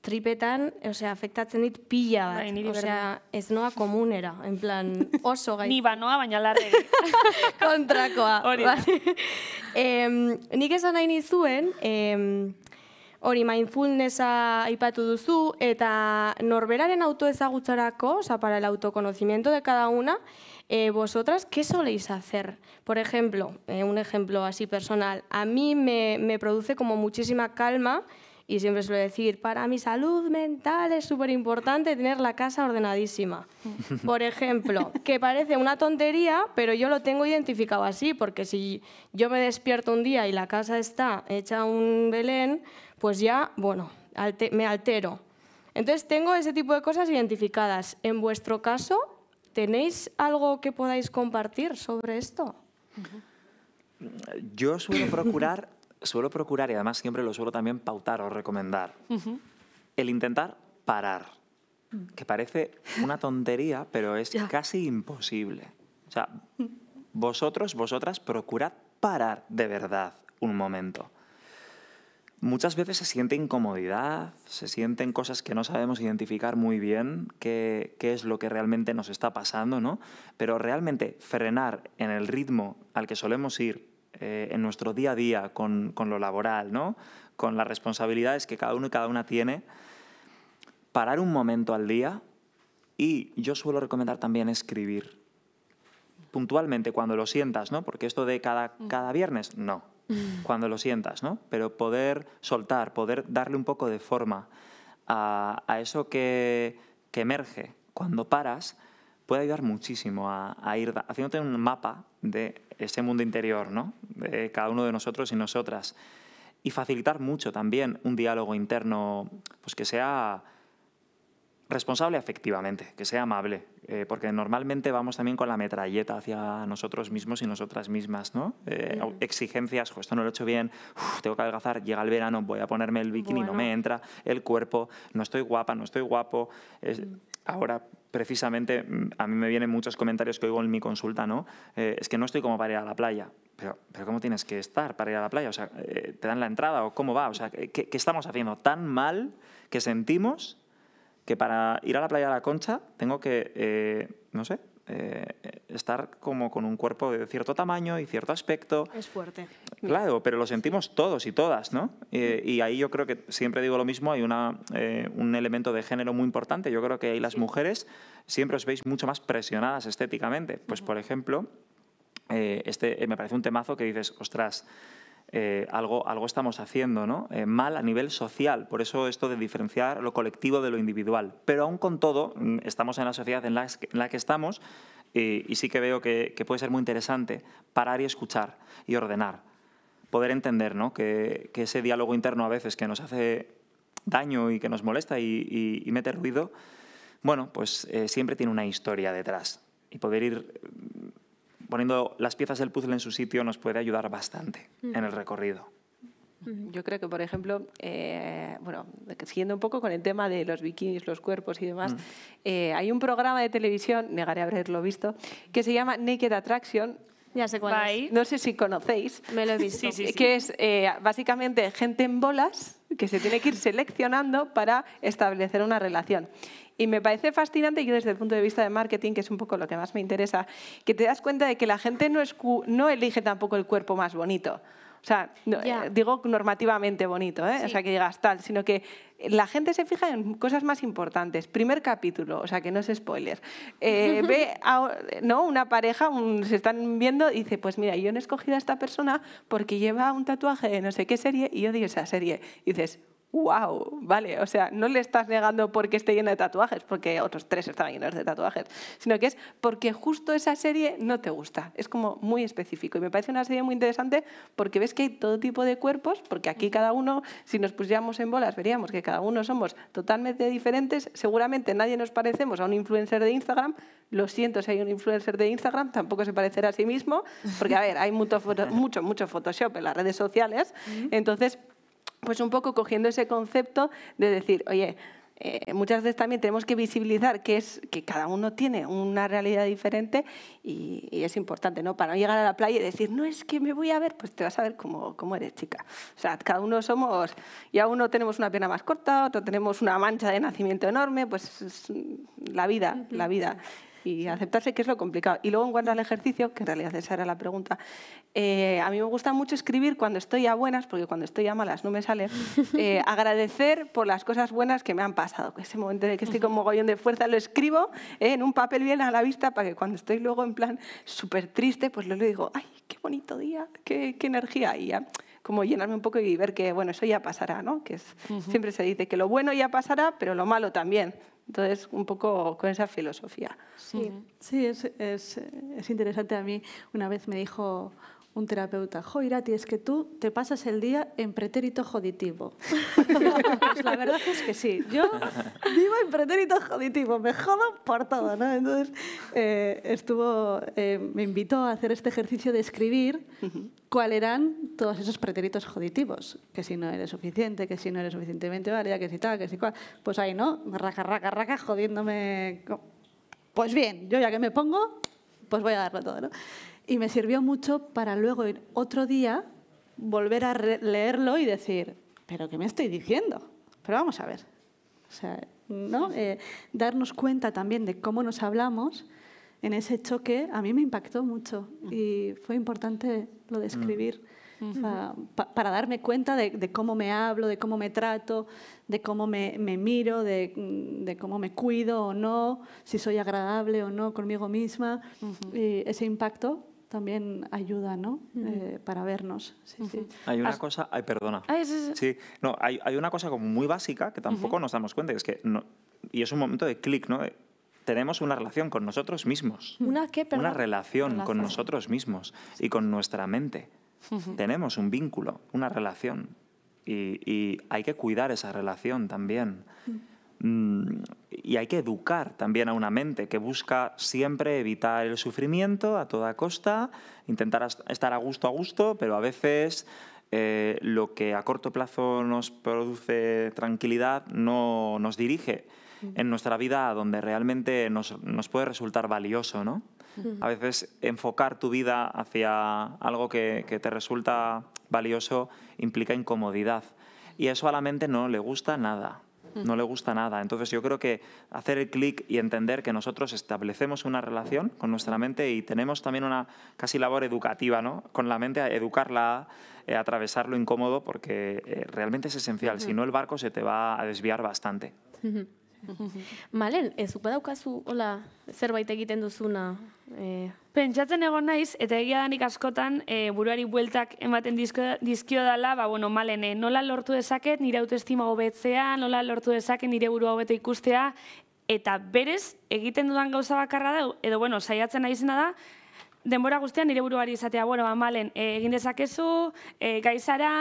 S1: tripetan, eh, osea, afektatzen dit pila bat. Bai, osea, ez noa komunera, en plan, oso gai. Ni
S2: banoa, baina
S1: larre. Kontrakoa. Hori. Bai. Em, nik esan nahi nizuen, em, hori mindfulnessa aipatu duzu, eta norberaren autoezagutzarako, osea, para el autoconocimiento de cada una, Eh, vosotras, ¿qué soléis hacer? Por ejemplo, eh, un ejemplo así personal, a mí me, me produce como muchísima calma Y siempre suelo decir, para mi salud mental es súper importante tener la casa ordenadísima. Por ejemplo, que parece una tontería, pero yo lo tengo identificado así, porque si yo me despierto un día y la casa está hecha un belén, pues ya, bueno, me altero. Entonces tengo ese tipo de cosas identificadas. En vuestro caso, ¿tenéis algo que podáis compartir sobre esto?
S3: Yo suelo procurar suelo procurar, y además siempre lo suelo también pautar o recomendar, el intentar parar, mm. que parece una tontería, pero es casi imposible. O sea, mm. vosotros, vosotras, procurad parar de verdad un momento. Muchas veces se siente incomodidad, se sienten cosas que no sabemos identificar muy bien, qué, qué, es lo que realmente nos está pasando, ¿no? Pero realmente frenar en el ritmo al que solemos ir eh, en nuestro día a día, con, lo laboral, ¿no? con las responsabilidades que cada uno y cada una tiene, parar un momento al día y yo suelo recomendar también escribir puntualmente cuando lo sientas, ¿no? Porque esto de cada, mm. cada viernes, no, mm. cuando lo sientas, ¿no? Pero poder soltar, poder darle un poco de forma a, eso que, emerge cuando paras, puede ayudar muchísimo a, a ir haciéndote un mapa de este mundo interior, ¿no? De cada uno de nosotros y nosotras. Y facilitar mucho también un diálogo interno, pues que sea responsable afectivamente, que sea amable, eh, porque normalmente vamos también con la metralleta hacia nosotros mismos y nosotras mismas, ¿no? Eh, exigencias, esto no lo he hecho bien, tengo que adelgazar, llega el verano, voy a ponerme el bikini, y no me entra el cuerpo, no estoy guapa, no estoy guapo. Es, mm. Ahora precisamente mm, a mí me vienen muchos comentarios que oigo en mi consulta, ¿no? Eh, es que no estoy como para ir a la playa. Pero, pero, ¿cómo tienes que estar para ir a la playa? O sea, eh, ¿te dan la entrada o cómo va? O sea, ¿qué, estamos haciendo tan mal que sentimos que para ir a la playa de la Concha tengo que, eh, no sé, eh, estar como con un cuerpo de cierto tamaño y cierto aspecto. Es fuerte. Claro, pero lo sentimos todos y todas, ¿no? y ahí yo creo que, siempre digo lo mismo, hay una, eh, un elemento de género muy importante. Yo creo que ahí las mujeres siempre os veis mucho más presionadas estéticamente. Pues, por ejemplo, eh, este me parece un temazo que dices, ostras, eh, algo, algo estamos haciendo ¿no? Eh, mal a nivel social. Por eso esto de diferenciar lo colectivo de lo individual. Pero aún con todo, mm, estamos en la sociedad en la, que estamos eh, y, sí que veo que, puede ser muy interesante parar y escuchar y ordenar. Poder entender ¿no? que, ese diálogo interno a veces que nos hace daño y que nos molesta y, mete ruido, bueno, pues siempre tiene una historia detrás. Y poder ir poniendo las piezas del puzzle en su sitio nos puede ayudar bastante en el recorrido.
S5: Yo creo que, por ejemplo, eh, bueno, siguiendo un poco con el tema de los bikinis, los cuerpos y demás, mm. eh, hay un programa de televisión, negaré haberlo visto, que se llama Naked Attraction, no sé si conocéis. Me lo he visto. Que es eh, básicamente gente en bolas que se tiene que ir seleccionando para establecer una relación. Y me parece fascinante, y desde el punto de vista de marketing, que es un poco lo que más me interesa, que te das cuenta de que la gente no elige tampoco el cuerpo más bonito. O sea, eh, digo normativamente bonito, ¿eh? o sea, que digas tal, sino que la gente se fija en cosas más importantes. Primer capítulo, o sea, que no es spoiler. Eh, ve ¿no? una pareja, se están viendo y dice, pues mira, yo no he escogido a esta persona porque lleva un tatuaje de no sé qué serie y yo digo esa serie. Y dices, wow, vale, o sea, no le estás negando porque esté lleno de tatuajes, porque otros tres estaban llenos de tatuajes, sino que es porque justo esa serie no te gusta. Es como muy específico y me parece una serie muy interesante porque ves que hay todo tipo de cuerpos, porque aquí cada uno, si nos pusiéramos en bolas, veríamos que cada uno somos totalmente diferentes, seguramente nadie nos parecemos a un influencer de Instagram, lo siento si hay un influencer de Instagram, tampoco se parecerá a sí mismo, porque a ver, hay mucho, mucho, mucho Photoshop en las redes sociales, entonces pues un poco cogiendo ese concepto de decir, oye, eh, muchas veces también tenemos que visibilizar que, es, que cada uno tiene una realidad diferente y, es importante, ¿no? Para no llegar a la playa y decir, no es que me voy a ver, pues te vas a ver cómo, eres, chica. O sea, cada uno somos, ya uno tenemos una pierna más corta, otro tenemos una mancha de nacimiento enorme, pues es la vida, la vida y aceptarse, que es lo complicado. Y luego en cuanto al ejercicio, que en realidad esa era la pregunta, eh, a mí me gusta mucho escribir cuando estoy a buenas, porque cuando estoy a malas no me sale, eh, agradecer por las cosas buenas que me han pasado. Ese momento de que estoy con mogollón de fuerza lo escribo eh, en un papel bien a la vista para que cuando estoy luego en plan súper triste, pues lo digo, ay, qué bonito día, qué, energía. Y ya como llenarme un poco y ver que, bueno, eso ya pasará, ¿no? Que siempre se dice que lo bueno ya pasará, pero lo malo también. Entonces, un poco con esa filosofía.
S4: Sí, sí es, es, es interesante. A mí una vez me dijo un terapeuta, jo, Irati, es que tú te pasas el día en pretérito joditivo. pues la verdad es que sí, yo vivo en pretérito joditivo, me jodo por todo, ¿no? Entonces, eh, estuvo, eh, me invitó a hacer este ejercicio de escribir cuáles eran todos esos pretéritos joditivos, que si no eres suficiente, que si no eres suficientemente válida, que si tal, que si cual, pues ahí, ¿no? Raca, raca, raca, jodiéndome... Pues bien, yo ya que me pongo, pues voy a darlo todo, ¿no? Y me sirvió mucho para luego otro día volver a leerlo y decir, pero ¿qué me estoy diciendo? Pero vamos a ver. O sea, ¿no? Eh, darnos cuenta también de cómo nos hablamos en ese choque a mí me impactó mucho mm. y fue importante lo de mm. escribir. para darme cuenta de, cómo me hablo, de cómo me trato, de cómo me, miro, mm, de, cómo me cuido o no, si soy agradable o no conmigo misma, y ese impacto también ayuda, ¿no? Eh, para vernos. Hay una
S3: cosa, perdona. sí, no, hay, una cosa como muy básica que tampoco nos damos cuenta, que es que no, y es un momento de clic, ¿no? Eh, tenemos una relación con nosotros mismos.
S1: ¿Una qué, Una
S3: relación, con nosotros mismos y con nuestra mente. Tenemos un vínculo, una relación. Y, y, hay que cuidar esa relación también. Mm, y hay que educar también a una mente que busca siempre evitar el sufrimiento a toda costa, intentar estar a gusto a gusto, pero a veces eh, lo que a corto plazo nos produce tranquilidad no nos dirige mm. en nuestra vida a donde realmente nos, puede resultar valioso, ¿no? Mm. A veces enfocar tu vida hacia algo que, te resulta valioso implica incomodidad y eso a la mente no le gusta nada. Mm. no le gusta nada. Entonces yo creo que hacer el clic y entender que nosotros establecemos una relación con nuestra mente y tenemos también una casi labor educativa, ¿no? Con la mente, a educarla, eh, a atravesar lo incómodo, porque eh, realmente es esencial, si no el barco se te va a desviar bastante.
S1: Malen, ez upa daukazu, hola,
S2: zerbait egiten duzuna? E... Pentsatzen egon naiz, eta egia danik askotan, e, buruari bueltak ematen dizkio, dizkio dala, ba, bueno, malen, eh, nola lortu dezaket nire autoestima hobetzea, nola lortu dezaket nire burua hobeto ikustea, eta berez, egiten dudan gauza bakarra da, edo, bueno, saiatzen naizena da, denbora guztian nire buruari izatea, bueno, ba, malen, egin dezakezu, e, gaizara,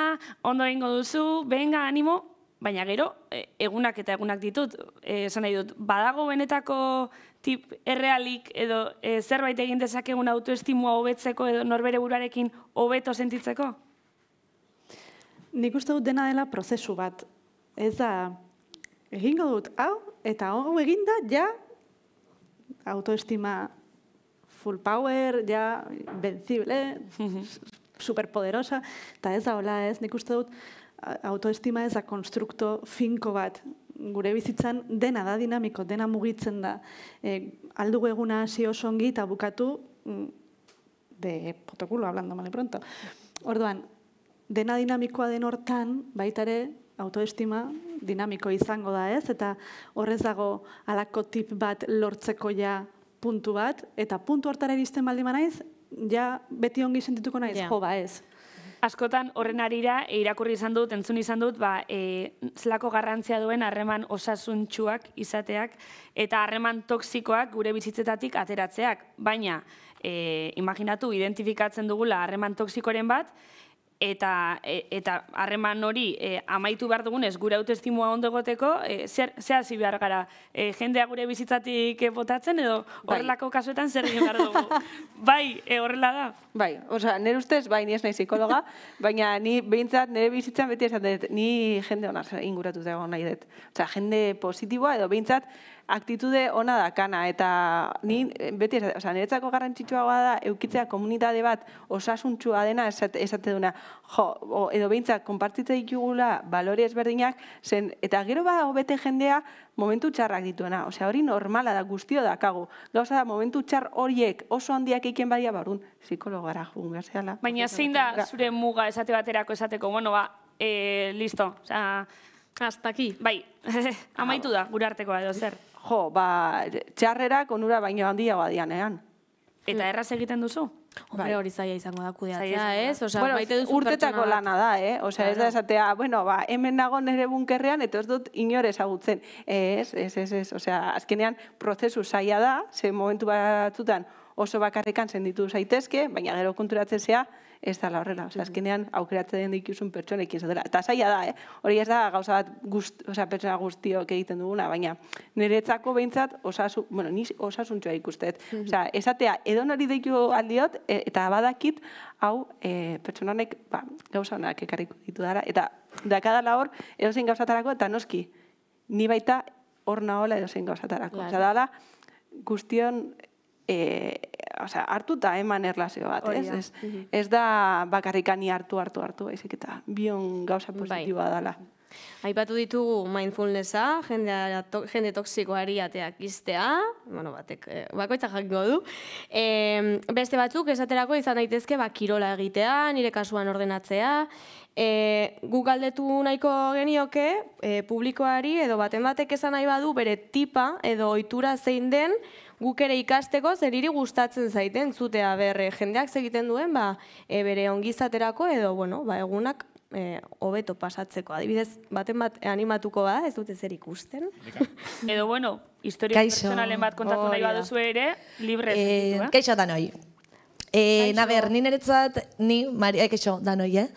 S2: ondo egingo duzu, benga, animo, baina gero, e, egunak eta egunak ditut, e, esan nahi dut, badago benetako tip errealik edo e, zerbait egin dezakegun autoestimua hobetzeko edo norbere buruarekin hobeto
S4: sentitzeko? Nik uste dut dena dela prozesu bat. Ez da, egingo dut hau eta hau eginda ja autoestima full power, ja benzible, superpoderosa, eta ez da hola ez, nik uste dut autoestima ez da konstrukto finko bat. Gure bizitzan dena da dinamiko, dena mugitzen da. E, aldu eguna hasi oso ongi eta bukatu mm, de potokulo, hablando male pronto. Orduan, dena dinamikoa den hortan, ere autoestima dinamiko izango da ez, eta horrez dago alako tip bat lortzeko ja puntu bat, eta puntu hortara iristen baldin naiz, ja beti ongi sentituko naiz, jo ba ez,
S2: askotan horren arira eh, irakurri izan dut, entzun izan dut, ba, e, zelako garrantzia duen harreman osasuntxuak izateak eta harreman toksikoak gure bizitzetatik ateratzeak. Baina, e, imaginatu, identifikatzen dugula harreman toksikoren bat eta e, eta harreman hori e, amaitu behar dugun ez gure autoestimua ondo egoteko e, zer hasi behar gara jendea gure bizitzatik botatzen edo bai. horrelako bai. kasuetan zer egin behar dugu bai e, horrela da
S5: bai osea nere ustez bai ni ez naiz psikologa baina ni beintzat nere bizitzan beti esan dut ni jende ona inguratuta egon nahi dut osea jende positiboa edo beintzat aktitude ona da kana eta ni beti osea niretzako garrantzitsua da eukitzea komunitate bat osasuntsua dena esate esat duna jo edo behintzak, konpartitze ditugula balore ezberdinak zen eta gero ba hobete jendea momentu txarrak dituena osea hori normala da guztio dakago gauza da momentu txar horiek oso handiak eiken badia, barun psikologara jugun berzeala baina zein da
S2: zure muga esate baterako esateko bueno ba eh listo osea Hasta aquí, bai, amaitu da, gure artekoa edo zer
S5: jo, ba, txarrerak onura baino handia badian, ean. Eta erraz egiten duzu? Hombre, bai. hori zaila izango da kudeatzea, ez? Osa, bueno, duzu urtetako lana da, eh? Osa, ez da esatea, bueno, ba, hemen nago nere bunkerrean, eta ez dut inore ezagutzen. Ez, ez, ez, ez. osea, azkenean, prozesu zaila da, ze momentu batzutan oso bakarrikan zenditu zaitezke, baina gero konturatzen zea, ez da horrela. azkenean aukeratzen dikizun pertsonek ez dela. Eta saia da, eh? hori ez da gauza bat guzt, pertsona guztiok egiten duguna, baina niretzako behintzat osasun, bueno, ni osasun txoa ikustet. Osea, esatea, edo nori deiku aldiot, e, eta badakit, hau, e, pertsonanek, ba, gauza honak ekarriko ditu dara, eta dakadala hor, edo zein gauzatarako, eta noski, ni baita hor nahola edo zein gauzatarako. Osea, da, guztion e, eh, hartu eta eman erlazio bat, ez? Ez, ez da mhm. bakarrikani hartu, hartu, hartu, baizik eta bion gauza bai. positiboa bai. dela.
S1: Aipatu ditugu mindfulnessa, jende, to, jende toksikoari ateak iztea, bueno, batek, eh, bakoitza jakingo du. E, beste batzuk esaterako izan daitezke bakirola kirola egitea, nire kasuan ordenatzea. E, eh, gu galdetu nahiko genioke e, publikoari edo baten batek esan nahi badu bere tipa edo ohitura zein den guk ere ikasteko zer hiri gustatzen zaiten zutea berre eh, jendeak egiten duen ba e, bere ongizaterako edo bueno ba egunak e, hobeto pasatzeko adibidez baten bat animatuko
S6: da ez dute zer ikusten edo bueno historia personalen bat kontatu oh, nahi baduzu ere libre eh, eh? kaixo da noi Eh, na ni neretzat, ni, Maria, eh, kexo, da noi, eh?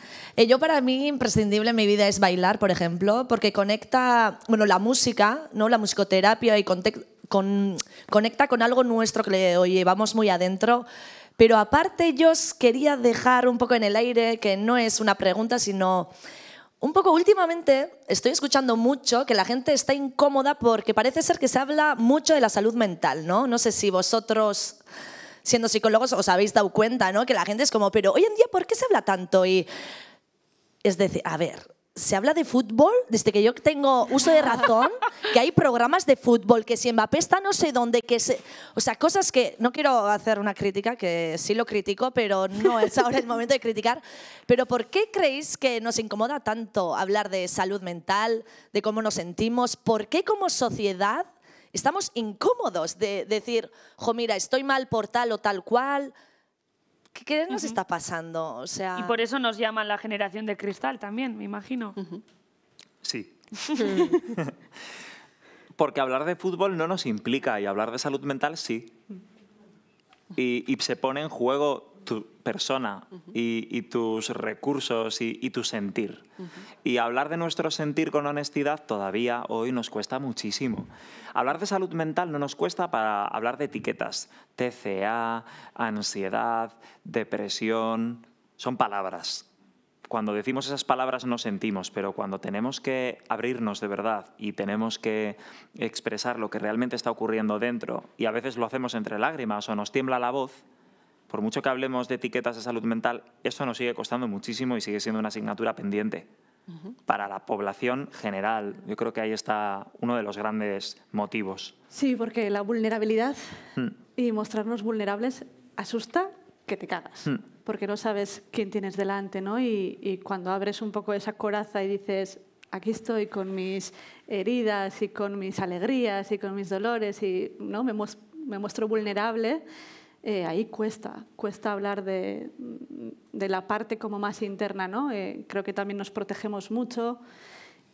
S6: para mi imprescindible en mi vida es bailar, por ejemplo, porque conecta, bueno, la música, no la musicoterapia y con, conecta con algo nuestro que le llevamos muy adentro. Pero aparte yo os quería dejar un poco en el aire, que no es una pregunta, sino un poco últimamente estoy escuchando mucho que la gente está incómoda porque parece ser que se habla mucho de la salud mental, ¿no? No sé si vosotros, siendo psicólogos, os habéis dado cuenta, ¿no? Que la gente es como, pero hoy en día, ¿por qué se habla tanto? Y es decir, a ver, se habla de fútbol desde que yo tengo uso de razón, que hay programas de fútbol, que si Mbappé está no sé dónde, que se, o sea, cosas que no quiero hacer una crítica, que sí lo critico, pero no es ahora el momento de criticar. Pero ¿por qué creéis que nos incomoda tanto hablar de salud mental, de cómo nos sentimos? ¿Por qué como sociedad estamos incómodos de decir, jo, mira, estoy mal por tal o tal cual? ¿Qué, nos está pasando? O sea... Y
S2: por eso nos llaman la generación de cristal también, me imagino.
S3: Sí. Porque hablar de fútbol no nos implica y hablar de salud mental sí. Mm. y se pone en juego tu persona y, tus recursos y, tu sentir. Y hablar de nuestro sentir con honestidad todavía hoy nos cuesta muchísimo. Hablar de salud mental no nos cuesta para hablar de etiquetas. TCA, ansiedad, depresión, son palabras. Cuando decimos esas palabras nos sentimos, pero cuando tenemos que abrirnos de verdad y tenemos que expresar lo que realmente está ocurriendo dentro, y a veces lo hacemos entre lágrimas o nos tiembla la voz, por mucho que hablemos de etiquetas de salud mental, eso nos sigue costando muchísimo y sigue siendo una asignatura pendiente para la población general. Yo creo que ahí está uno de los grandes motivos.
S4: Sí, porque la vulnerabilidad hmm. y mostrarnos vulnerables asusta que te cagas. Hmm. Porque no sabes quién tienes delante, ¿no? Y, cuando abres un poco esa coraza y dices, aquí estoy con mis heridas y con mis alegrías y con mis dolores y ¿no? me muestro vulnerable, eh, ahí cuesta, cuesta hablar de, la parte como más interna, ¿no? Eh, creo que también nos protegemos mucho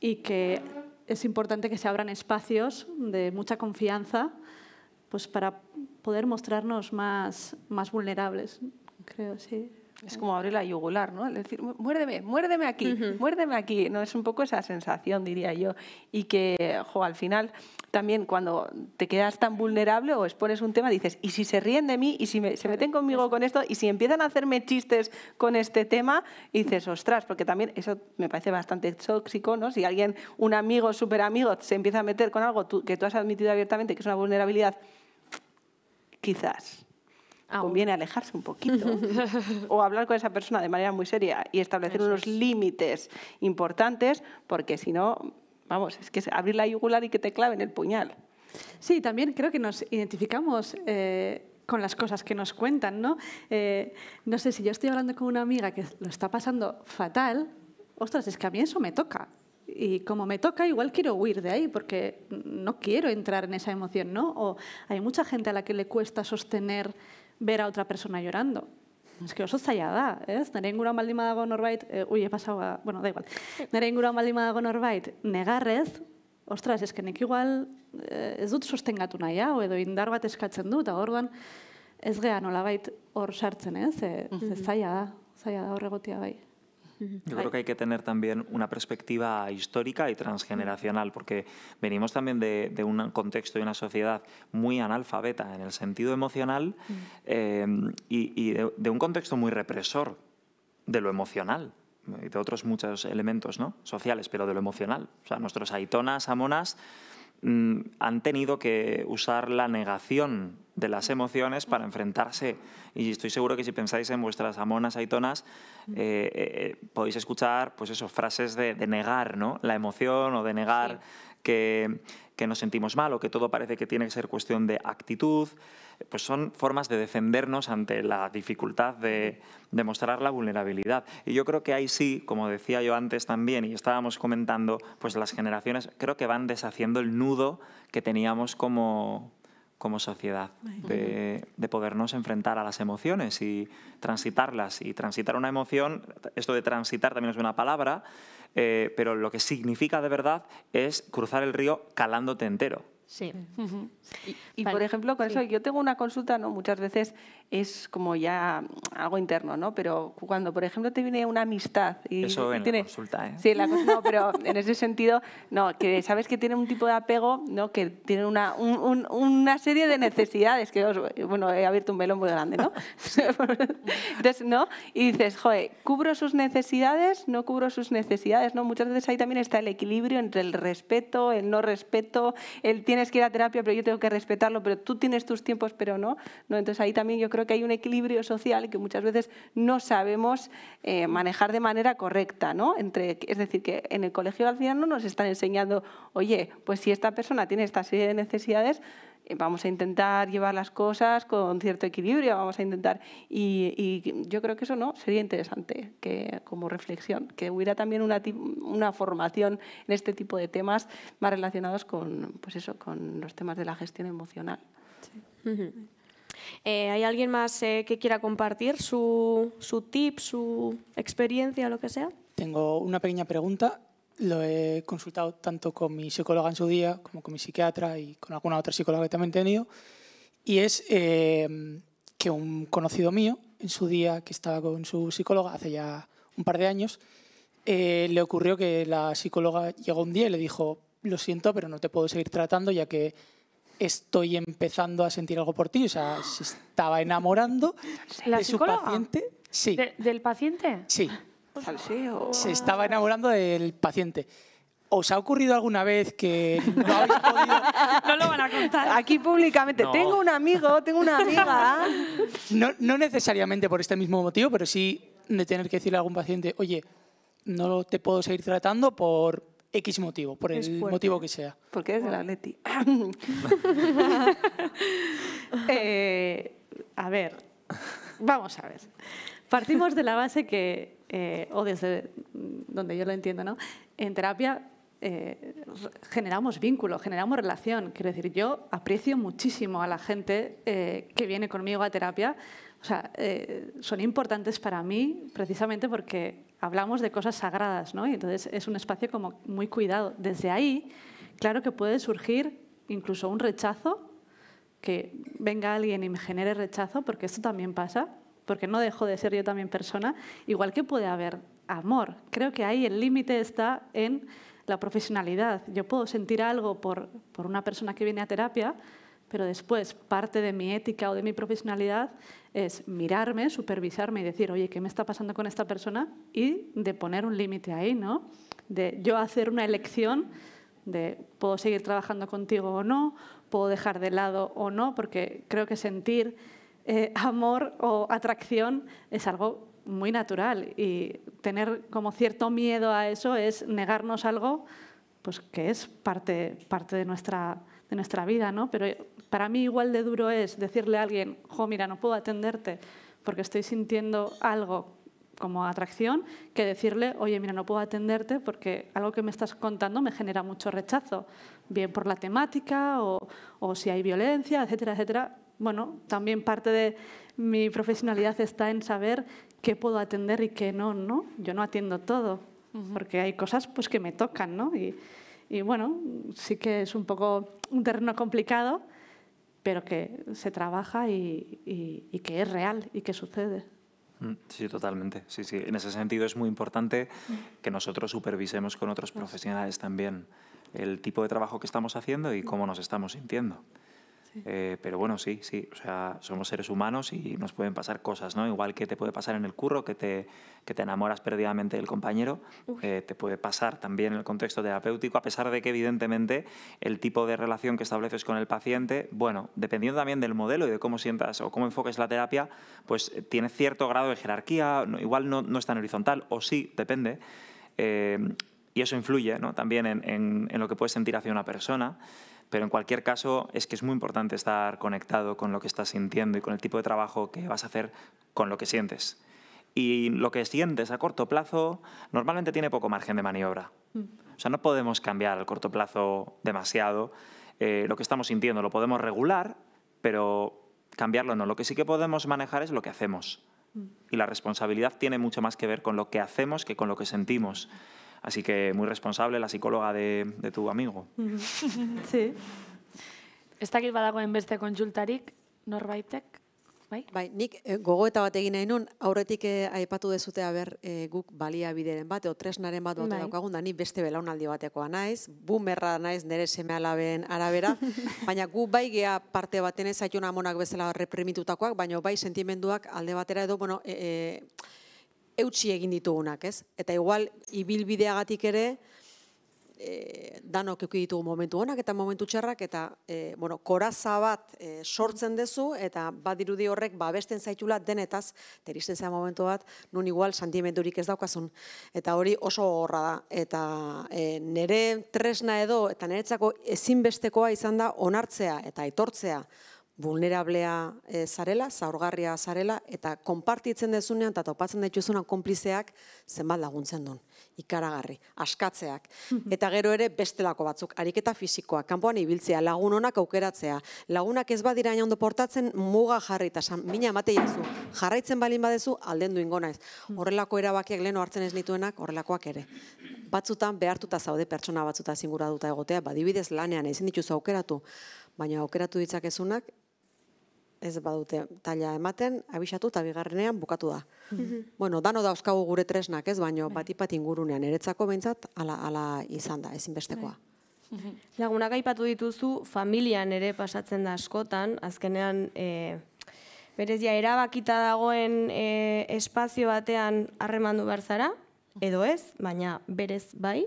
S4: y que es importante que se abran espacios de mucha confianza pues para poder mostrarnos más, más vulnerables, creo, sí
S5: es como abrir la yugular, ¿no? Es decir, muérdeme, muérdeme aquí, muérdeme aquí. No es un poco esa sensación, diría yo. Y que, jo, al final también cuando te quedas tan vulnerable o expones un tema, dices, ¿y si se ríen de mí? ¿Y si me, se meten conmigo con esto? ¿Y si empiezan a hacerme chistes con este tema? dices, ostras, porque también eso me parece bastante tóxico, ¿no? Si alguien, un amigo, súper amigo, se empieza a meter con algo que tú has admitido abiertamente que es una vulnerabilidad, quizás conviene alejarse un poquito o hablar con esa persona de manera muy seria y establecer unos límites importantes, porque si no, vamos, es
S4: que es abrir la yugular y que te claven el puñal. Sí, también creo que nos identificamos. Eh, con las cosas que nos cuentan, ¿no? Eh, no sé, si yo estoy hablando con una amiga que lo está pasando fatal, ostras, es que a mí eso me toca. Y como me toca, igual quiero huir de ahí porque no quiero entrar en esa emoción, ¿no? O hay mucha gente a la que le cuesta sostener ver a otra persona llorando. Es que oso zaila da, ez? Nere inguruan baldin badago norbait, e, ui, he bueno, da igual. Nere inguruan baldin badago norbait, negarrez, ostras, ez kenek igual eh, ez dut sostengatu nahi hau, edo indar bat eskatzen dut, hor duan ez gehan hola hor sartzen, ez? Eh, e, ez zaila da, zaila da bai. Yo
S3: creo que hay que tener también una perspectiva histórica y transgeneracional, porque venimos también de, un contexto y una sociedad muy analfabeta en el sentido emocional mm. eh, y, de, un contexto muy represor de lo emocional y de otros muchos elementos ¿no? sociales, pero de lo emocional. O sea, nuestros aitonas, amonas Mm, han tenido que usar la negación de las emociones para enfrentarse. Y estoy seguro que si pensáis en vuestras amonas aitonas, eh, eh, eh, podéis escuchar pues eso, frases de, negar la emoción o de negar que, que nos sentimos mal o que todo parece que tiene que ser cuestión de actitud pues son formas de defendernos ante la dificultad de, demostrar la vulnerabilidad. Y yo creo que ahí sí, como decía yo antes también y estábamos comentando, pues las generaciones creo que van deshaciendo el nudo que teníamos como, sociedad, de, podernos enfrentar a las emociones y transitarlas. Y transitar una emoción, esto de transitar también es una palabra, eh, pero lo que significa de verdad es cruzar el río calándote entero
S5: Sí. Y, por ejemplo, con eso yo tengo una consulta, ¿no? Muchas veces es como ya algo interno, ¿no? Pero cuando, por ejemplo, te viene una amistad y... Eso tiene, la consulta, ¿eh? Sí, la consulta, no, pero en ese sentido, no, que sabes que tiene un tipo de apego, ¿no? Que tiene una, serie de necesidades, que, bueno, he abierto un velo muy grande, ¿no? Entonces, ¿no? Y dices, joder, ¿cubro sus necesidades? ¿No cubro sus necesidades? ¿No? Muchas veces ahí también está el equilibrio entre el respeto, el no respeto, él tienes que ir a terapia, pero yo tengo que respetarlo, pero tú tienes tus tiempos, pero no, ¿no? Entonces ahí también yo creo creo que hay un equilibrio social que muchas veces no sabemos eh, manejar de manera correcta, ¿no? Entre, es decir, que en el colegio al final no nos están enseñando, oye, pues si esta persona tiene esta serie de necesidades, eh, vamos a intentar llevar las cosas con cierto equilibrio, vamos a intentar. Y, yo creo que eso no sería interesante que, como reflexión, que hubiera también una, formación en este tipo de temas más relacionados con, pues eso, con los temas de la gestión emocional.
S4: Sí.
S1: Eh, ¿Hay alguien más eh, que quiera compartir su, su tip, su experiencia, lo que sea?
S5: Tengo una pequeña pregunta. Lo he consultado tanto con mi
S7: psicóloga en su día, como con mi psiquiatra y con alguna otra psicóloga que también he tenido. Y es eh, que un conocido mío, en su día, que estaba con su psicóloga hace ya un par de años, le ocurrió que la psicóloga llegó un día y le dijo,
S5: lo siento, pero no te puedo seguir tratando ya que estoy empezando a sentir algo por ti, o sea,
S7: se estaba enamorando de su paciente. Sí.
S2: ¿Del paciente? Sí. Pues se estaba
S7: enamorando del paciente. ¿Os ha ocurrido alguna vez
S5: que no habéis podido...? No lo van a contar. Aquí públicamente. Tengo un amigo, tengo una amiga. No, no necesariamente por este mismo motivo, pero sí de tener que decirle a algún paciente, oye, no te puedo seguir tratando por X motivo, por el motivo
S4: que sea. Porque es el Atleti. Eh, a ver, vamos a ver. Partimos de la base que, eh, o desde donde yo lo entiendo, ¿no? En terapia eh, generamos vínculo, generamos relación. Quiero decir, yo aprecio muchísimo a la gente que viene conmigo a terapia. O sea, son importantes para mí precisamente porque hablamos de cosas sagradas, ¿no? Y entonces es un espacio como muy cuidado. Desde ahí, claro que puede surgir incluso un rechazo, que venga alguien y me genere rechazo, porque esto también pasa, porque no dejo de ser yo también persona, igual que puede haber amor. Creo que ahí el límite está en la profesionalidad. Yo puedo sentir algo por, por una persona que viene a terapia, pero después parte de mi ética o de mi profesionalidad es mirarme, supervisarme y decir, oye, ¿qué me está pasando con esta persona? Y de poner un límite ahí, ¿no? De yo hacer una elección de puedo seguir trabajando contigo o no, puedo dejar de lado o no, porque creo que sentir eh, amor o atracción es algo muy natural y tener como cierto miedo a eso es negarnos algo pues que es parte, parte de nuestra de nuestra vida, ¿no? Pero para mí igual de duro es decirle a alguien, jo, mira, no puedo atenderte porque estoy sintiendo algo como atracción, que decirle, oye, mira, no puedo atenderte porque algo que me estás contando me genera mucho rechazo, bien por la temática o, si hay violencia, etcétera, etcétera. Bueno, también parte de mi profesionalidad está en saber qué puedo atender y qué no, ¿no? Yo no atiendo todo, porque hay cosas pues, que me tocan, ¿no? Y, y bueno, sí que es un poco un terreno complicado, pero que se trabaja y, que es real y que sucede.
S3: Mm, sí, totalmente. Sí, sí. En ese sentido es muy importante que nosotros supervisemos con otros profesionales también el tipo de trabajo que estamos haciendo y cómo nos estamos sintiendo. Eh, pero bueno, sí, sí, o sea, somos seres humanos y nos pueden pasar cosas, ¿no? Igual que te puede pasar en el curro, que te, que te enamoras perdidamente del compañero, eh, te puede pasar también en el contexto terapéutico, a pesar de que evidentemente el tipo de relación que estableces con el paciente, bueno, dependiendo también del modelo y de cómo sientas o cómo enfoques la terapia, pues eh, tiene cierto grado de jerarquía, igual no, no, es tan horizontal, o sí, depende. y eso influye ¿no? también en, en, en lo que puedes sentir hacia una persona. Pero en cualquier caso, es que es muy importante estar conectado con lo que estás sintiendo y con el tipo de trabajo que vas a hacer con lo que sientes. Y lo que sientes a corto plazo normalmente tiene poco margen de maniobra. Mm. O sea, no podemos cambiar al corto plazo demasiado eh, lo que estamos sintiendo. Lo podemos regular, pero cambiarlo no. Lo que sí que podemos manejar es lo que hacemos. Mm. Y la responsabilidad tiene mucho más que ver con lo que hacemos que con lo que sentimos. Así que muy responsable la psicóloga de, de tu amigo.
S2: sí. Está aquí beste kontsultarik norbaitek.
S8: Bai? Bai, nik eh, gogoeta bat egin nahi nun, aurretik eh, aipatu dezute ber eh, guk baliabideren bat, o tresnaren bat bat bai. daukagun, da ni beste belaunaldi batekoa naiz, bumerra naiz nere seme alaben arabera, baina gu bai gea parte baten ez monak amonak bezala reprimitutakoak, baina bai sentimenduak alde batera edo, bueno, e, e, eutxi egin ditugunak, ez? Eta igual, ibilbideagatik ere, eh, danok eki ditugu momentu honak eta momentu txerrak, eta, eh, bueno, koraza bat eh, sortzen dezu, eta badirudi horrek babesten zaitula denetaz, teristen momentu bat, nun igual sentimenturik ez daukazun. Eta hori oso horra da. Eta nire tresna edo, eta niretzako ezinbestekoa izan da onartzea eta aitortzea, vulnerablea eh, zarela, zaurgarria zarela, eta konpartitzen dezunean eta topatzen dituzunan konplizeak zenbat laguntzen duen. Ikaragarri, askatzeak. Mhm. Eta gero ere bestelako batzuk, ariketa fisikoa, kanpoan ibiltzea, lagun onak aukeratzea. Lagunak ez badira ina ondo portatzen, muga jarri, eta san, mina emate jazu. Jarraitzen balin badezu, alden gona ingonaiz. Mhm. Horrelako erabakiak leno hartzen ez nituenak, horrelakoak ere. Batzutan behartuta zaude pertsona batzuta zingura duta egotea, badibidez ba, lanean ezin dituzu aukeratu baina aukeratu ditzakezunak ez badute talla ematen, abisatu eta bigarrenean bukatu da. Mhm. Mhm. Bueno, dano dauzkagu gure tresnak, ez baino bai. bat ipat ingurunean eretzako bintzat, ala izan da, ezinbestekoa. bestekoa.
S1: Mhm. Lagunak aipatu dituzu, familian ere pasatzen da askotan, azkenean, eh, berez ja, erabakita dagoen eh, espazio batean arremandu behar zara, edo ez, baina berez bai,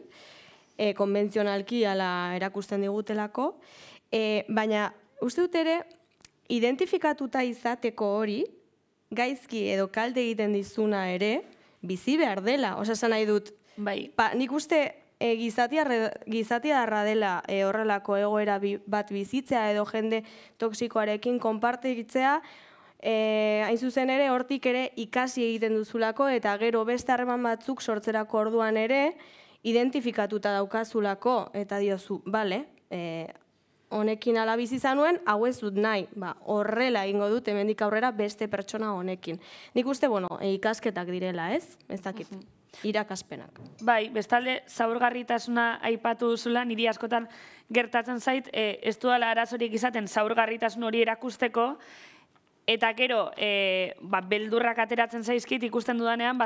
S1: eh, konbentzionalki ala erakusten digutelako, baina uste dut ere, identifikatuta izateko hori, gaizki edo kalde egiten dizuna ere, bizi behar dela. Osa, esan nahi dut, bai. pa, ba, nik uste e, gizatia, darra dela e, horrelako egoera bat bizitzea edo jende toksikoarekin konpartitzea, e, hain zuzen ere hortik ere ikasi egiten duzulako eta gero beste harreman batzuk sortzerako orduan ere identifikatuta daukazulako eta diozu, bale, e, honekin alabiz izanuen, hau ez dut nahi, ba, horrela ingo dut, hemendik aurrera beste pertsona honekin. Nik uste, bueno, ikasketak direla, ez? Ez dakit, irakaspenak.
S2: Bai, bestalde, zaurgarritasuna aipatu duzula, niri askotan gertatzen zait, eh, ez du arazorik izaten zaurgarritasun hori erakusteko, Eta gero, eh, ba, beldurrak ateratzen zaizkit ikusten dudanean, ba,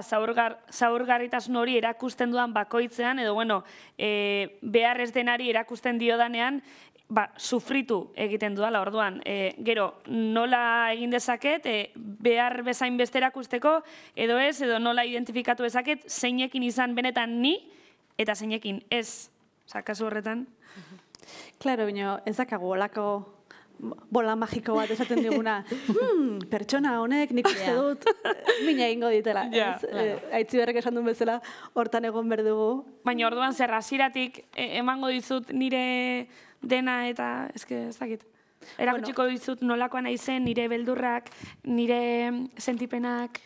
S2: zaurgarritasun hori erakusten dudan bakoitzean, edo, bueno, eh, behar ez denari erakusten dio danean, ba, sufritu egiten dudala, orduan, e, gero, nola egin dezaket, e, behar bezain besterak usteko, edo ez, edo nola identifikatu dezaket, zeinekin izan benetan ni, eta zeinekin ez, kasu horretan.
S4: Claro, bino, ez dakago, olako bola magiko bat esaten diguna, hmm, pertsona honek nik uste dut, eh, mina ingo ditela. Yeah, eh, aitzi berrek esan duen bezala, hortan egon berdugu. Baina orduan zerra
S2: ziratik, e, emango dizut nire dena eta eske ez dakit. Erakutsiko bueno. dizut nolakoa naizen nire beldurrak, nire mm, sentipenak.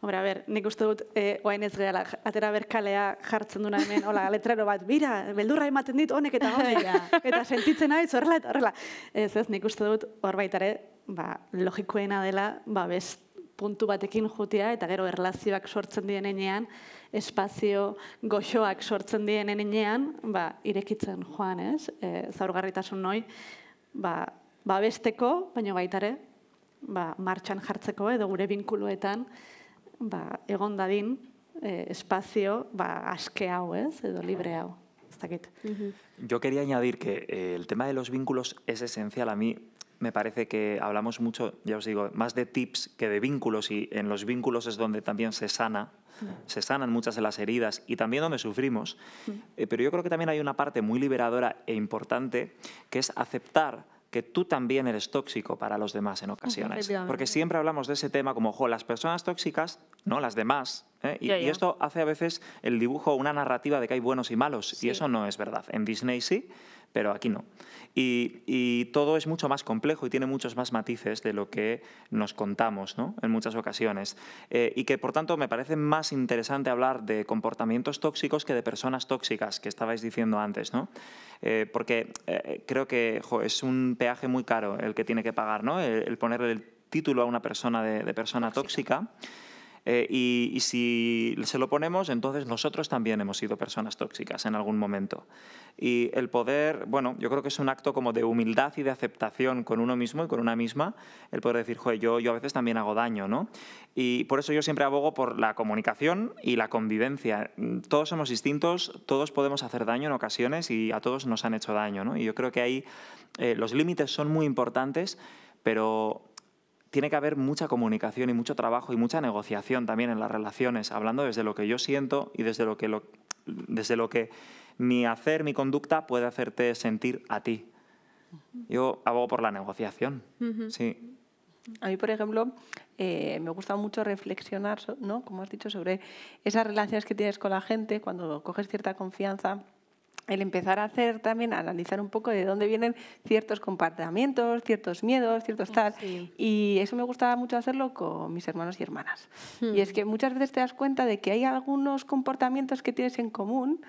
S4: Hombre, a ber, nik uste dut, eh, oain ez gehala, atera berkalea jartzen duna hemen, hola, letrero bat, bira, beldurra ematen dit, honek eta honek, eta sentitzen aiz, horrela, horrela. Ez ez, nik uste dut, hor baitare, ba, logikoena dela, ba, best puntu batekin jutia, eta gero erlazioak sortzen dien enean, espazio goxoak sortzen dien enenean, ba, irekitzen joan, ez? E, zaurgarritasun noi, ba, ba besteko, baina baitare, ba, martxan jartzeko edo gure binkuluetan, ba, egon dadin e, espazio, ba, aske hau, ez? Edo libre hau. Mhm.
S3: Yo quería añadir que eh, el tema de los vínculos es esencial. A mí me parece que hablamos mucho, ya os digo, más de tips que de vínculos y en los vínculos es donde también se sana, se sanan muchas de las heridas y también donde sufrimos. Mm. Eh, pero yo creo que también hay una parte muy liberadora e importante que es aceptar que tú también eres tóxico para los demás en ocasiones. Porque siempre hablamos de ese tema como, ojo, las personas tóxicas, no las demás. ¿eh? Y, esto hace a veces el dibujo una narrativa de que hay buenos y malos. Y eso no es verdad. En Disney sí, pero aquí no. Y, todo es mucho más complejo y tiene muchos más matices de lo que nos contamos en muchas ocasiones. Eh, y que por tanto me parece más interesante hablar de comportamientos tóxicos que de personas tóxicas, que estabais diciendo antes, ¿no? Eh, porque eh, creo que es un peaje muy caro el que tiene que pagar, ¿no? el, ponerle el título a una persona de, persona tóxica eh, y, si se lo ponemos, entonces nosotros también hemos sido personas tóxicas en algún momento. Y el poder, bueno, yo creo que es un acto como de humildad y de aceptación con uno mismo y con una misma, el poder decir, joder, yo, yo a veces también hago daño, ¿no? Y por eso yo siempre abogo por la comunicación y la convivencia. Todos somos distintos, todos podemos hacer daño en ocasiones y a todos nos han hecho daño, ¿no? Y yo creo que ahí eh, los límites son muy importantes, pero tiene que haber mucha comunicación y mucho trabajo y mucha negociación también en las relaciones, hablando desde lo que yo siento y desde lo que, desde lo que mi hacer, mi conducta puede hacerte sentir a ti. Yo abogo por la negociación,
S5: sí. A mí, por ejemplo, eh, me gusta mucho reflexionar, ¿no? como has dicho, sobre esas relaciones que tienes con la gente, cuando coges cierta confianza el empezar a hacer también, a analizar un poco de dónde vienen ciertos comportamientos, ciertos miedos, ciertos tal. Y eso me gustaba mucho hacerlo con mis hermanos y hermanas. Y es hmm. que muchas veces te das cuenta de que hay algunos comportamientos que tienes en común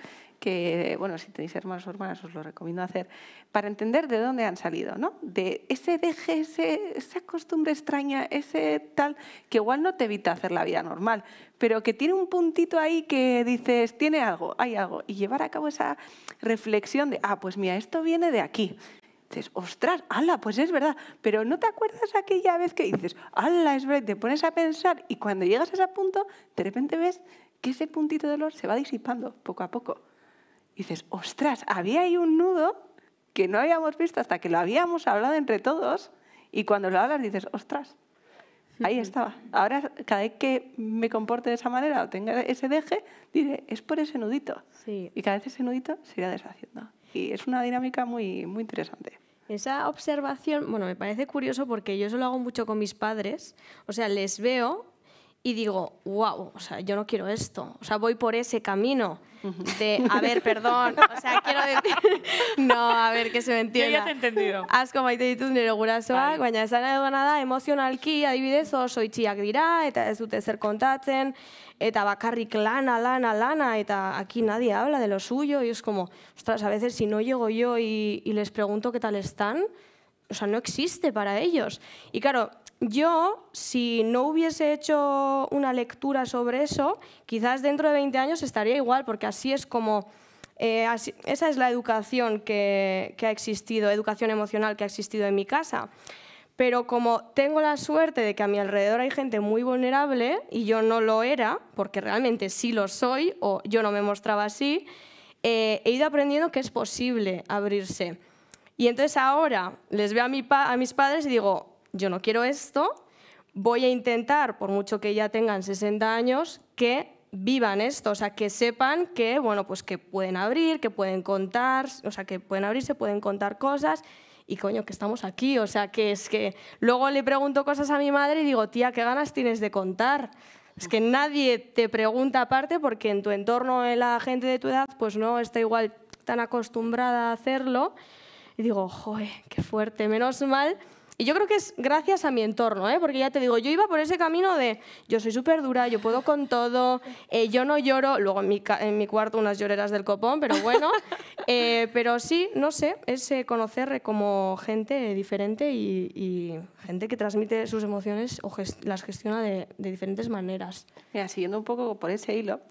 S5: que, bueno, si tenéis hermanos o hermanas os lo recomiendo hacer, para entender de dónde han salido, ¿no? De ese deje, esa costumbre extraña, ese tal, que igual no te evita hacer la vida normal, pero que tiene un puntito ahí que dices, tiene algo, hay algo, y llevar a cabo esa reflexión de, ah, pues mira, esto viene de aquí, dices, ostras, ala, pues es verdad. Pero no te acuerdas aquella vez que dices, ala, es verdad, te pones a pensar y cuando llegas a ese punto, de repente ves que ese puntito de dolor se va disipando poco a poco dices, ostras, había ahí un nudo que no habíamos visto hasta que lo habíamos hablado entre todos y cuando lo hablas dices, ostras, ahí estaba. Ahora cada vez que me comporte de esa manera o tenga ese deje, diré, es por ese nudito. Y cada vez ese nudito se irá deshaciendo. Y es una dinámica
S1: muy, muy interesante. Esa observación, bueno, me parece curioso porque yo eso lo hago mucho con mis padres. O sea, les veo y digo, wow, o sea, yo no quiero esto, o sea, voy por ese camino de, a ver, perdón, o sea, quiero decir, no, a ver, que se me entienda. Yo ya te he entendido. Asko maite ditut nire gurasoak, baina esan edo da, emozionalki, adibidez, oso itxiak dira, eta ez dute zer kontatzen, eta bakarrik lana, lana, lana, eta aquí nadie habla de lo suyo, y es como, ostras, a veces si no llego yo y les pregunto qué tal están, o sea, no existe para ellos. Y claro, yo, si no hubiese hecho una lectura sobre eso, quizás dentro de 20 años estaría igual, porque así es como... Eh, esa es la educación que, ha existido, educación emocional que ha existido en mi casa. Pero como tengo la suerte de que a mi alrededor hay gente muy vulnerable y yo no lo era, porque realmente sí lo soy o yo no me mostraba así, eh, he ido aprendiendo que es posible abrirse. Y entonces ahora les veo a mis padres y digo, yo no quiero esto, voy a intentar, por mucho que ya tengan 60 años, que vivan esto, o sea, que sepan que, bueno, pues que pueden abrir, que pueden contar, o sea, que pueden abrirse, pueden contar cosas y coño, que estamos aquí, o sea, que es que luego le pregunto cosas a mi madre y digo, tía, ¿qué ganas tienes de contar? Es que nadie te pregunta aparte porque en tu entorno la gente de tu edad pues no está igual tan acostumbrada a hacerlo. Y digo, joder, qué fuerte, menos mal y yo creo que es gracias a mi entorno, ¿eh? porque ya te digo, yo iba por ese camino de yo soy súper dura, yo puedo con todo, eh, yo no lloro, luego en mi, en mi, cuarto unas lloreras del copón, pero bueno, eh, pero sí, no sé, es eh, conocer como gente diferente y, gente que transmite sus emociones o las gestiona de, diferentes maneras. Mira, siguiendo un poco por ese hilo,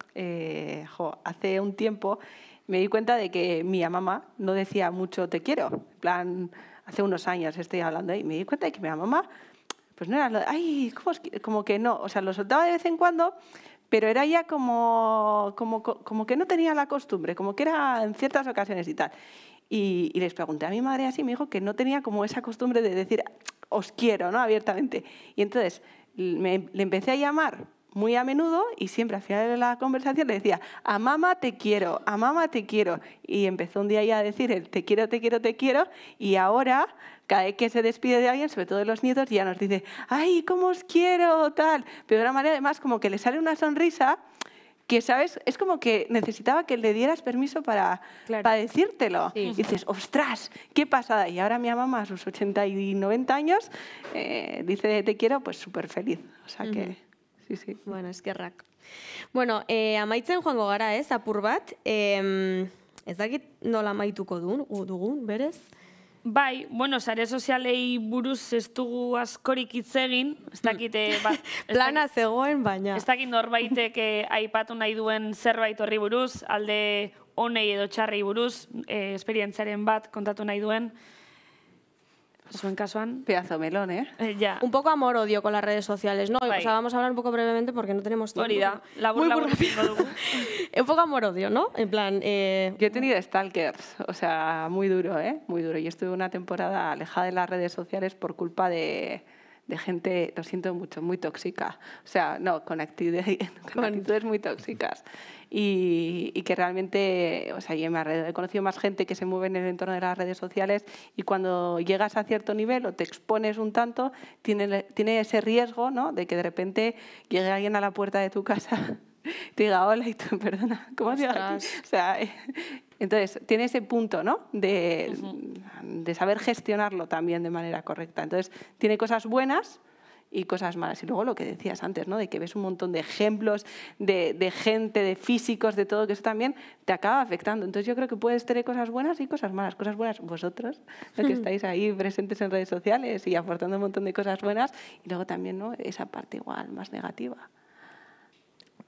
S5: hace un tiempo me di cuenta de que mi mamá no decía mucho te quiero, en plan hace unos años estoy hablando y me di cuenta de que mi mamá, pues no era lo de, ay, como que no, o sea, lo soltaba de vez en cuando, pero era ya como, como, que no tenía la costumbre, como que era en ciertas ocasiones y tal. Y, les pregunté a mi madre así, me dijo que no tenía como esa costumbre de decir, os quiero, ¿no? Abiertamente. Y entonces le empecé a llamar muy a menudo y siempre al final de la conversación le decía, a mamá te quiero, a mamá te quiero. Y empezó un día ya a decir te quiero, te quiero, te quiero. Y ahora, cada vez que se despide de alguien, sobre todo de los nietos, ya nos dice, ay, cómo os quiero, tal. Pero de alguna manera además como que le sale una sonrisa que, ¿sabes? Es como que necesitaba que le dieras permiso para, para decírtelo. Y dices, ostras, qué pasada. Y ahora mi mamá, a sus 80 y 90 años, eh, dice te quiero, pues súper feliz. O sea que...
S1: sí, sí. Bueno, eskerrak. Bueno, eh, amaitzen joango gara, ez, apur bat. Eh, ez dakit nola amaituko dugun, o dugun,
S2: berez? Bai, bueno, sare sozialei buruz ez dugu askorik itzegin. Eh, ba, ez dakit, Plana zegoen, baina. Ez dakit norbaitek eh, aipatu nahi duen zerbait horri buruz, alde honei edo txarri buruz, eh, esperientzaren bat kontatu
S1: nahi duen. Zuen kasuan... Pedazo melón ¿eh? eh? ya Un poco amor-odio con las redes sociales, ¿no? vamos a hablar un poco brevemente porque no tenemos tiempo. muy la labur, un poco amor-odio, ¿no? En plan... Eh, Yo he tenido stalkers, o sea, muy duro, ¿eh?
S5: Muy duro. y estuve una temporada alejada de las redes sociales por culpa de de gente, lo siento mucho, muy tóxica. O sea, no, con, actitudes, con actitudes muy tóxicas y, que realmente, o sea, yo me he conocido más gente que se mueve en el entorno de las redes sociales y cuando llegas a cierto nivel o te expones un tanto, tiene, tiene ese riesgo ¿no? de que de repente llegue alguien a la puerta de tu casa te diga hola y tú, perdona, ¿cómo te O sea, eh, entonces, tiene ese punto, ¿no? De, de, saber gestionarlo también de manera correcta. Entonces, tiene cosas buenas, y cosas malas. Y luego lo que decías antes, ¿no? de que ves un montón de ejemplos de, gente, de físicos, de todo, que eso también te acaba afectando. Entonces yo creo que puedes tener cosas buenas y cosas malas. Cosas buenas vosotros, los que hmm. estáis ahí presentes en redes sociales y aportando un montón de cosas buenas, y luego también ¿no? esa parte igual más negativa.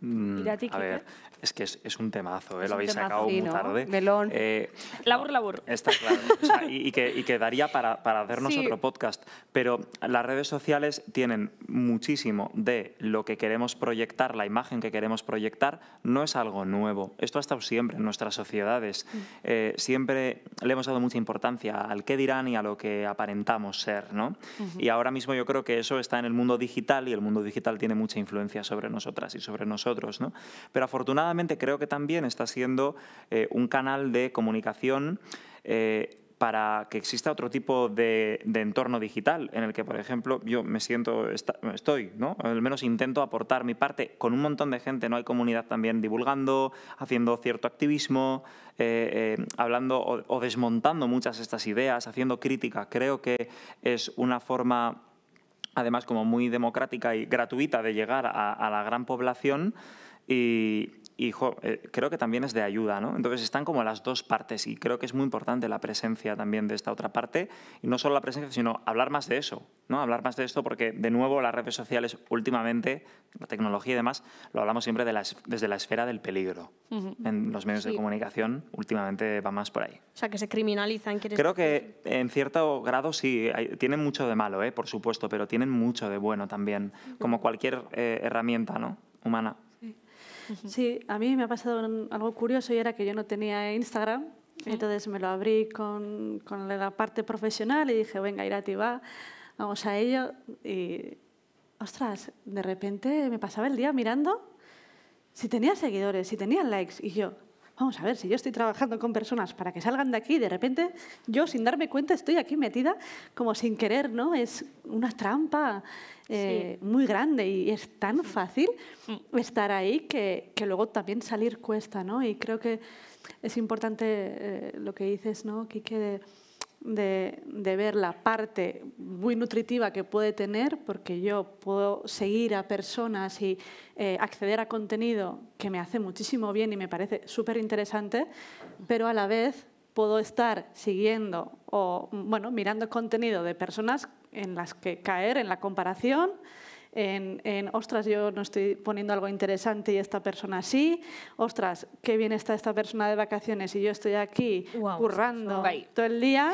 S3: Mm, a, ver, es que es, un temazo, ¿eh? lo habéis sacado muy tarde. Melón. labor, eh, labor. Está claro. y, quedaría que, y, para, hacernos otro podcast. Pero las redes sociales tienen muchísimo de lo que queremos proyectar, la imagen que queremos proyectar, no es algo nuevo. Esto ha estado siempre en nuestras sociedades. Mm. Eh, siempre le hemos dado mucha importancia al qué dirán y a lo que aparentamos ser. ¿no? Y ahora mismo yo creo que eso está en el mundo digital y el mundo digital tiene mucha influencia sobre nosotras y sobre nosotros pero afortunadamente creo que también está siendo eh, un canal de comunicación. Eh, para que exista otro tipo de, entorno digital en el que, por ejemplo, yo me siento, estoy, ¿no? Al menos intento aportar mi parte con un montón de gente, ¿no? Hay comunidad también divulgando, haciendo cierto activismo, eh, hablando o, desmontando muchas estas ideas, haciendo crítica. Creo que es una forma además como muy democrática y gratuita de llegar a, la gran población y, y eh, creo que también es de ayuda, ¿no? Entonces están como las dos partes y creo que es muy importante la presencia también de esta otra parte y no solo la presencia, sino hablar más de eso, ¿no? Hablar más de esto porque, de nuevo, las redes sociales últimamente, la tecnología y demás, lo hablamos siempre de las desde la esfera del peligro.
S1: En los medios de comunicación
S3: últimamente va más por ahí.
S1: O sea, que se criminalizan. Creo
S3: que en cierto grado sí, tienen mucho de malo, ¿eh? por supuesto, pero tienen mucho de bueno también, como cualquier eh, herramienta ¿no? humana.
S4: Sí, a mí me ha pasado algo curioso y era que yo no tenía Instagram. Entonces me lo abrí con, la parte profesional y dije, venga, Irati, va, vamos a ello. Y, ostras, de repente me pasaba el día mirando si tenía seguidores, si tenía likes. Y yo, vamos a ver, si yo estoy trabajando con personas para que salgan de aquí, de repente yo sin darme cuenta estoy aquí metida como sin querer, ¿no? Es una trampa eh, muy grande y es tan fácil mm. estar ahí que, luego también salir cuesta, ¿no? Y creo que es importante eh, lo que dices, ¿no, Quique? de, ver la parte muy nutritiva que puede tener, porque yo puedo seguir a personas y eh, acceder a contenido que me hace muchísimo bien y me parece súper interesante, pero a la vez puedo estar siguiendo o bueno, mirando contenido de personas en las que caer en la comparación, en, ostras, yo no estoy poniendo algo interesante y esta persona sí, ostras, qué bien está esta persona de vacaciones y yo estoy aquí currando todo el día.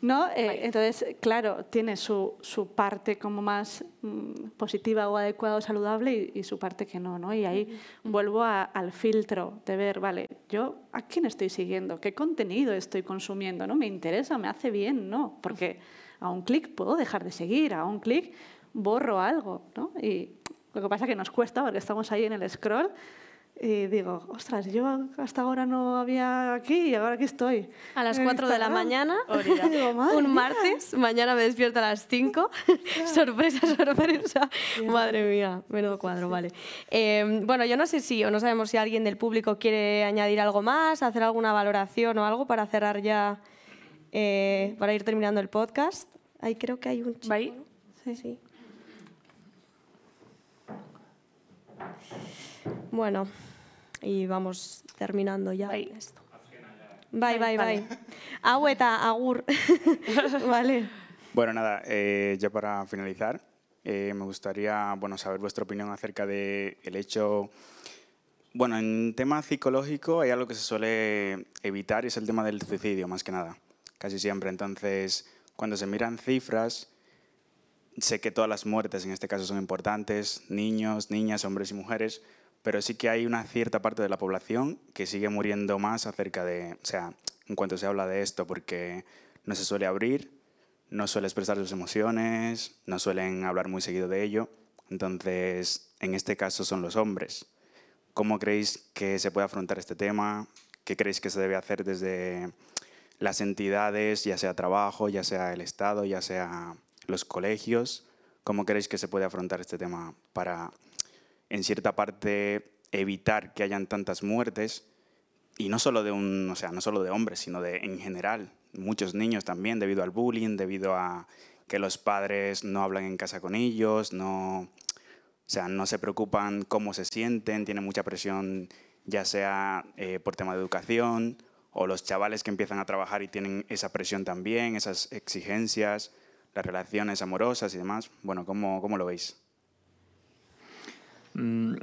S4: ¿No? Eh, entonces, claro, tiene su, su parte como más mm, positiva o adecuada o saludable y, su parte que no, ¿no? Y ahí vuelvo al filtro de ver, vale, yo a quién estoy siguiendo, qué contenido estoy consumiendo, ¿no? ¿Me interesa? ¿Me hace bien? No, porque a un clic puedo dejar de seguir, a un clic borro algo, ¿no? Y lo que pasa es que nos cuesta porque estamos ahí en el scroll y digo, ostras, yo hasta ahora no había aquí y ahora aquí estoy. A las 4 de la mañana, un
S1: martes, mañana me despierto a las 5. sorpresa, sorpresa. Madre mía, menudo cuadro, vale. Em, bueno, yo no sé si o no sabemos si alguien del público quiere añadir algo más, hacer alguna valoración o algo para cerrar ya, eh, para ir terminando el podcast. Ahí creo que hay un chico. ¿Ahí? Sí, sí. Bueno, y vamos terminando ya esto. bye. bye bye. Agüeta, agur.
S8: vale.
S7: Bueno, nada, eh, ya para finalizar, eh, me gustaría bueno, saber vuestra opinión acerca del el hecho... Bueno, en tema psicológico hay algo que se suele evitar y es el tema del suicidio, más que nada, casi siempre. Entonces, cuando se miran cifras, sé que todas las muertes en este caso son importantes, niños, niñas, hombres y mujeres, pero sí que hay una cierta parte de la población que sigue muriendo más acerca de, o sea, en cuanto se habla de esto, porque no se suele abrir, no suele expresar sus emociones, no suelen hablar muy seguido de ello. Entonces, en este caso son los hombres. ¿Cómo creéis que se puede afrontar este tema? ¿Qué creéis que se debe hacer desde las entidades, ya sea trabajo, ya sea el Estado, ya sea los colegios. ¿Cómo creéis que se puede afrontar este tema para, en cierta parte, evitar que hayan tantas muertes? Y no solo de, sea, no solo de hombres, sino de, en general, muchos niños también, debido al bullying, debido a que los padres no hablan en casa con ellos, no, o sea, no se preocupan cómo se sienten, tienen mucha presión, ya sea eh, por tema de educación, o los chavales que empiezan a trabajar y tienen esa presión también, esas exigencias relaciones amorosas y demás. Bueno, ¿cómo, lo veis? Mm,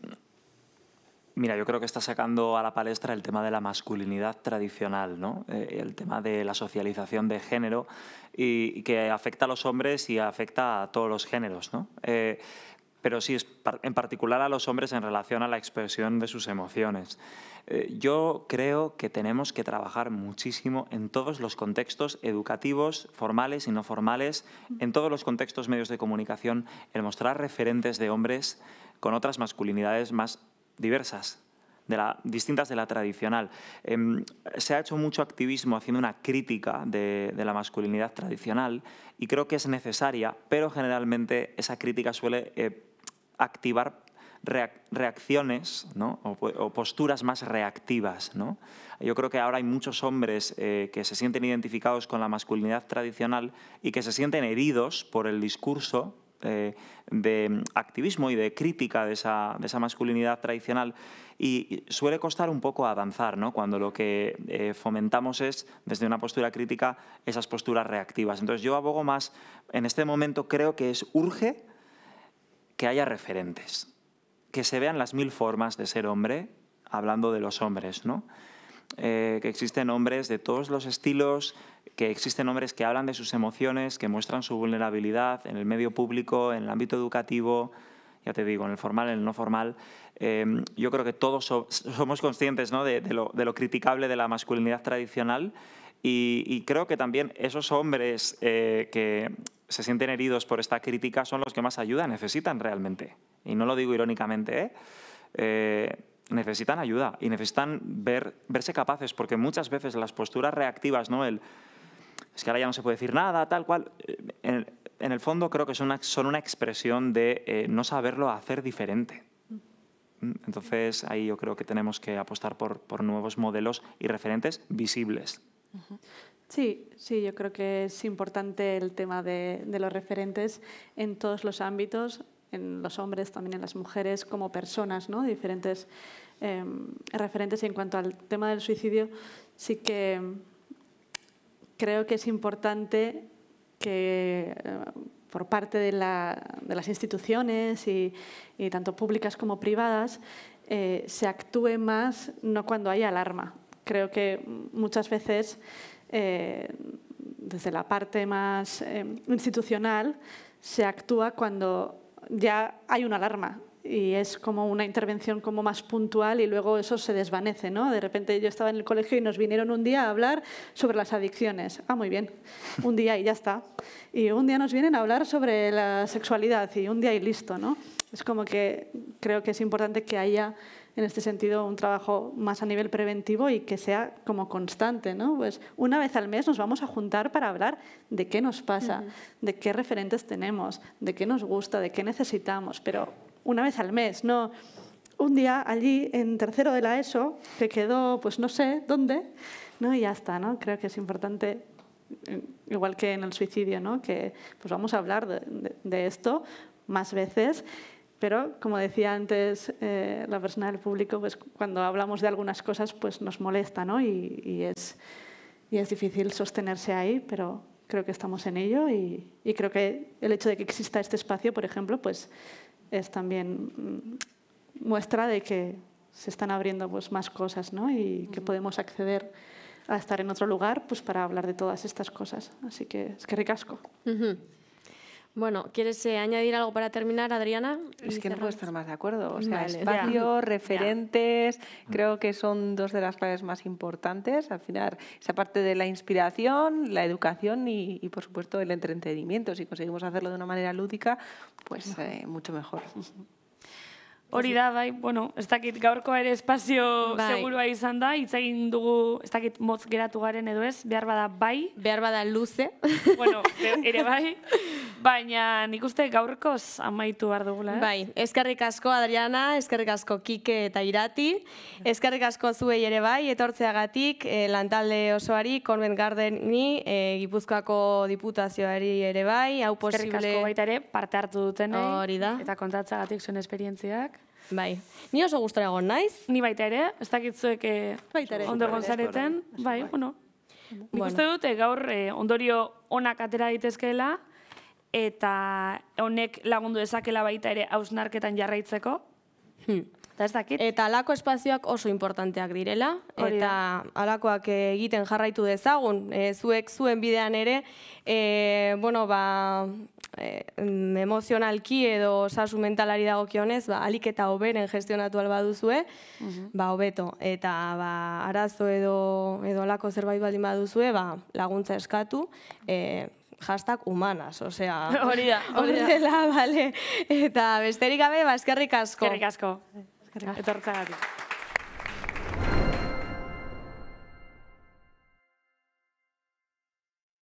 S7: mira, yo creo que está sacando a
S3: la palestra el tema de la masculinidad tradicional, ¿no? Eh, el tema de la socialización de género que afecta a los hombres y afecta a todos los géneros. ¿no? Eh, pero sí en particular a los hombres en relación a la expresión de sus emociones. Eh, yo creo que tenemos que trabajar muchísimo en todos los contextos educativos, formales y no formales, en todos los contextos medios de comunicación, el mostrar referentes de hombres con otras masculinidades más diversas, de la, distintas de la tradicional. Em, se ha hecho mucho activismo haciendo una crítica de, la masculinidad tradicional y creo que es necesaria, pero generalmente esa crítica suele eh, activar reacciones o, posturas más reactivas. Yo creo que ahora hay muchos hombres eh, que se sienten identificados con la masculinidad tradicional y que se sienten heridos por el discurso eh, de activismo y de crítica de esa, masculinidad tradicional. Y suele costar un poco avanzar, cuando lo que eh, fomentamos es, desde una postura crítica, esas posturas reactivas. Entonces yo abogo más, en este momento creo que es urge que haya referentes, que se vean las mil formas de ser hombre, hablando de los hombres, ¿no? Eh, que existen hombres de todos los estilos, que existen hombres que hablan de sus emociones, que muestran su vulnerabilidad en el medio público, en el ámbito educativo, ya te digo, en el formal, en el no formal. Em, yo creo que todos somos conscientes de lo criticable de la masculinidad tradicional y, creo que también esos hombres eh, que se sienten heridos por esta crítica son los que más ayuda necesitan realmente. Y no lo digo irónicamente, ¿eh? Eh, necesitan ayuda y necesitan verse capaces, porque muchas veces las posturas reactivas, ¿no? El, es que ahora ya no se puede decir nada, tal cual. En el, fondo creo que son una, son una expresión de no saberlo hacer diferente. Entonces ahí yo creo que tenemos que apostar por nuevos modelos y referentes visibles.
S4: Sí, sí, yo creo que es importante el tema de, los referentes en todos los ámbitos, en los hombres, también en las mujeres, como personas, ¿no? diferentes eh, referentes. Y en cuanto al tema del suicidio, sí que creo que es importante que eh, por parte de, las instituciones, y, tanto públicas como privadas, eh, se actúe más no cuando hay alarma creo que muchas veces eh, desde la parte más eh, institucional se actúa cuando ya hay una alarma y es como una intervención como más puntual y luego eso se desvanece, ¿no? De repente yo estaba en el colegio y nos vinieron un día a hablar sobre las adicciones. Ah, muy bien, un día y ya está. Y un día nos vienen a hablar sobre la sexualidad y un día y listo, ¿no? Es como que creo que es importante que haya en este sentido, un trabajo más a nivel preventivo y que sea como constante. ¿no? Pues una vez al mes nos vamos a juntar para hablar de qué nos pasa, de qué referentes tenemos, de qué nos gusta, de qué necesitamos, pero una vez al mes, no un día allí en tercero de la ESO, que quedó, pues no sé dónde, ¿no? y ya está, ¿no? Creo que es importante, igual que en el suicidio, ¿no? Que pues vamos a hablar de esto más veces pero, como decía antes eh, la persona del público, pues cuando hablamos de algunas cosas pues nos molesta ¿no? y, es, y es difícil sostenerse ahí, pero creo que estamos en ello y, creo que el hecho de que exista este espacio, por ejemplo, pues es también mm, muestra de que se están abriendo pues, más cosas ¿no? y que podemos acceder a estar en otro lugar pues, para hablar de todas estas cosas. Así que es que ricasco.
S1: Bueno, ¿quieres eh, añadir algo para terminar, Adriana? Es que no puedo estar más de acuerdo.
S3: O sea, espacio,
S5: referentes, creo que son dos de las claves más importantes. Al final, esa parte de la inspiración, la educación y, por supuesto, el entretenimiento. Si conseguimos hacerlo de una manera lúdica, pues eh, mucho mejor. Hori da,
S2: bai, bueno, ez dakit gaurkoa ere espazio bai. segurua izan da, hitz egin dugu, ez dakit motz geratu garen edo ez, behar bada bai. Behar bada luze.
S1: bueno, ere bai, baina nik uste gaurkoz amaitu behar dugula. Eh? Bai, eskerrik asko Adriana, eskerrik asko Kike eta Irati, eskerrik asko zuei ere bai, etortzeagatik, e, lantalde osoari, konben garden ni, e, eh, gipuzkoako diputazioari ere bai, hau posible. Eskerrik asko baita ere, parte hartu duten, Hori da. eta kontatzeagatik zuen esperientziak. Bai. Ni oso gustara egon naiz. Ni baita ere, ez dakitzuek
S2: eh, ondo egon zareten. Bai, bueno. Nik uste dute eh, gaur eh, ondorio onak atera ditezkeela, eta honek lagundu dezakela baita ere
S1: hausnarketan jarraitzeko. Hmm. Eta ez dakit. Eta alako espazioak oso importanteak direla, eta alakoak egiten jarraitu dezagun, zuek zuen bidean ere, bueno, ba, eh, mm, emozionalki edo osasun mentalari dagokionez ba, alik eta hoberen gestionatu alba duzue, mhm. ba, hobeto Eta ba, arazo edo, edo alako zerbait baldin baduzue, ba, laguntza eskatu, eh, hashtag humanas, osea. Hori da, hori da. Hori da, hori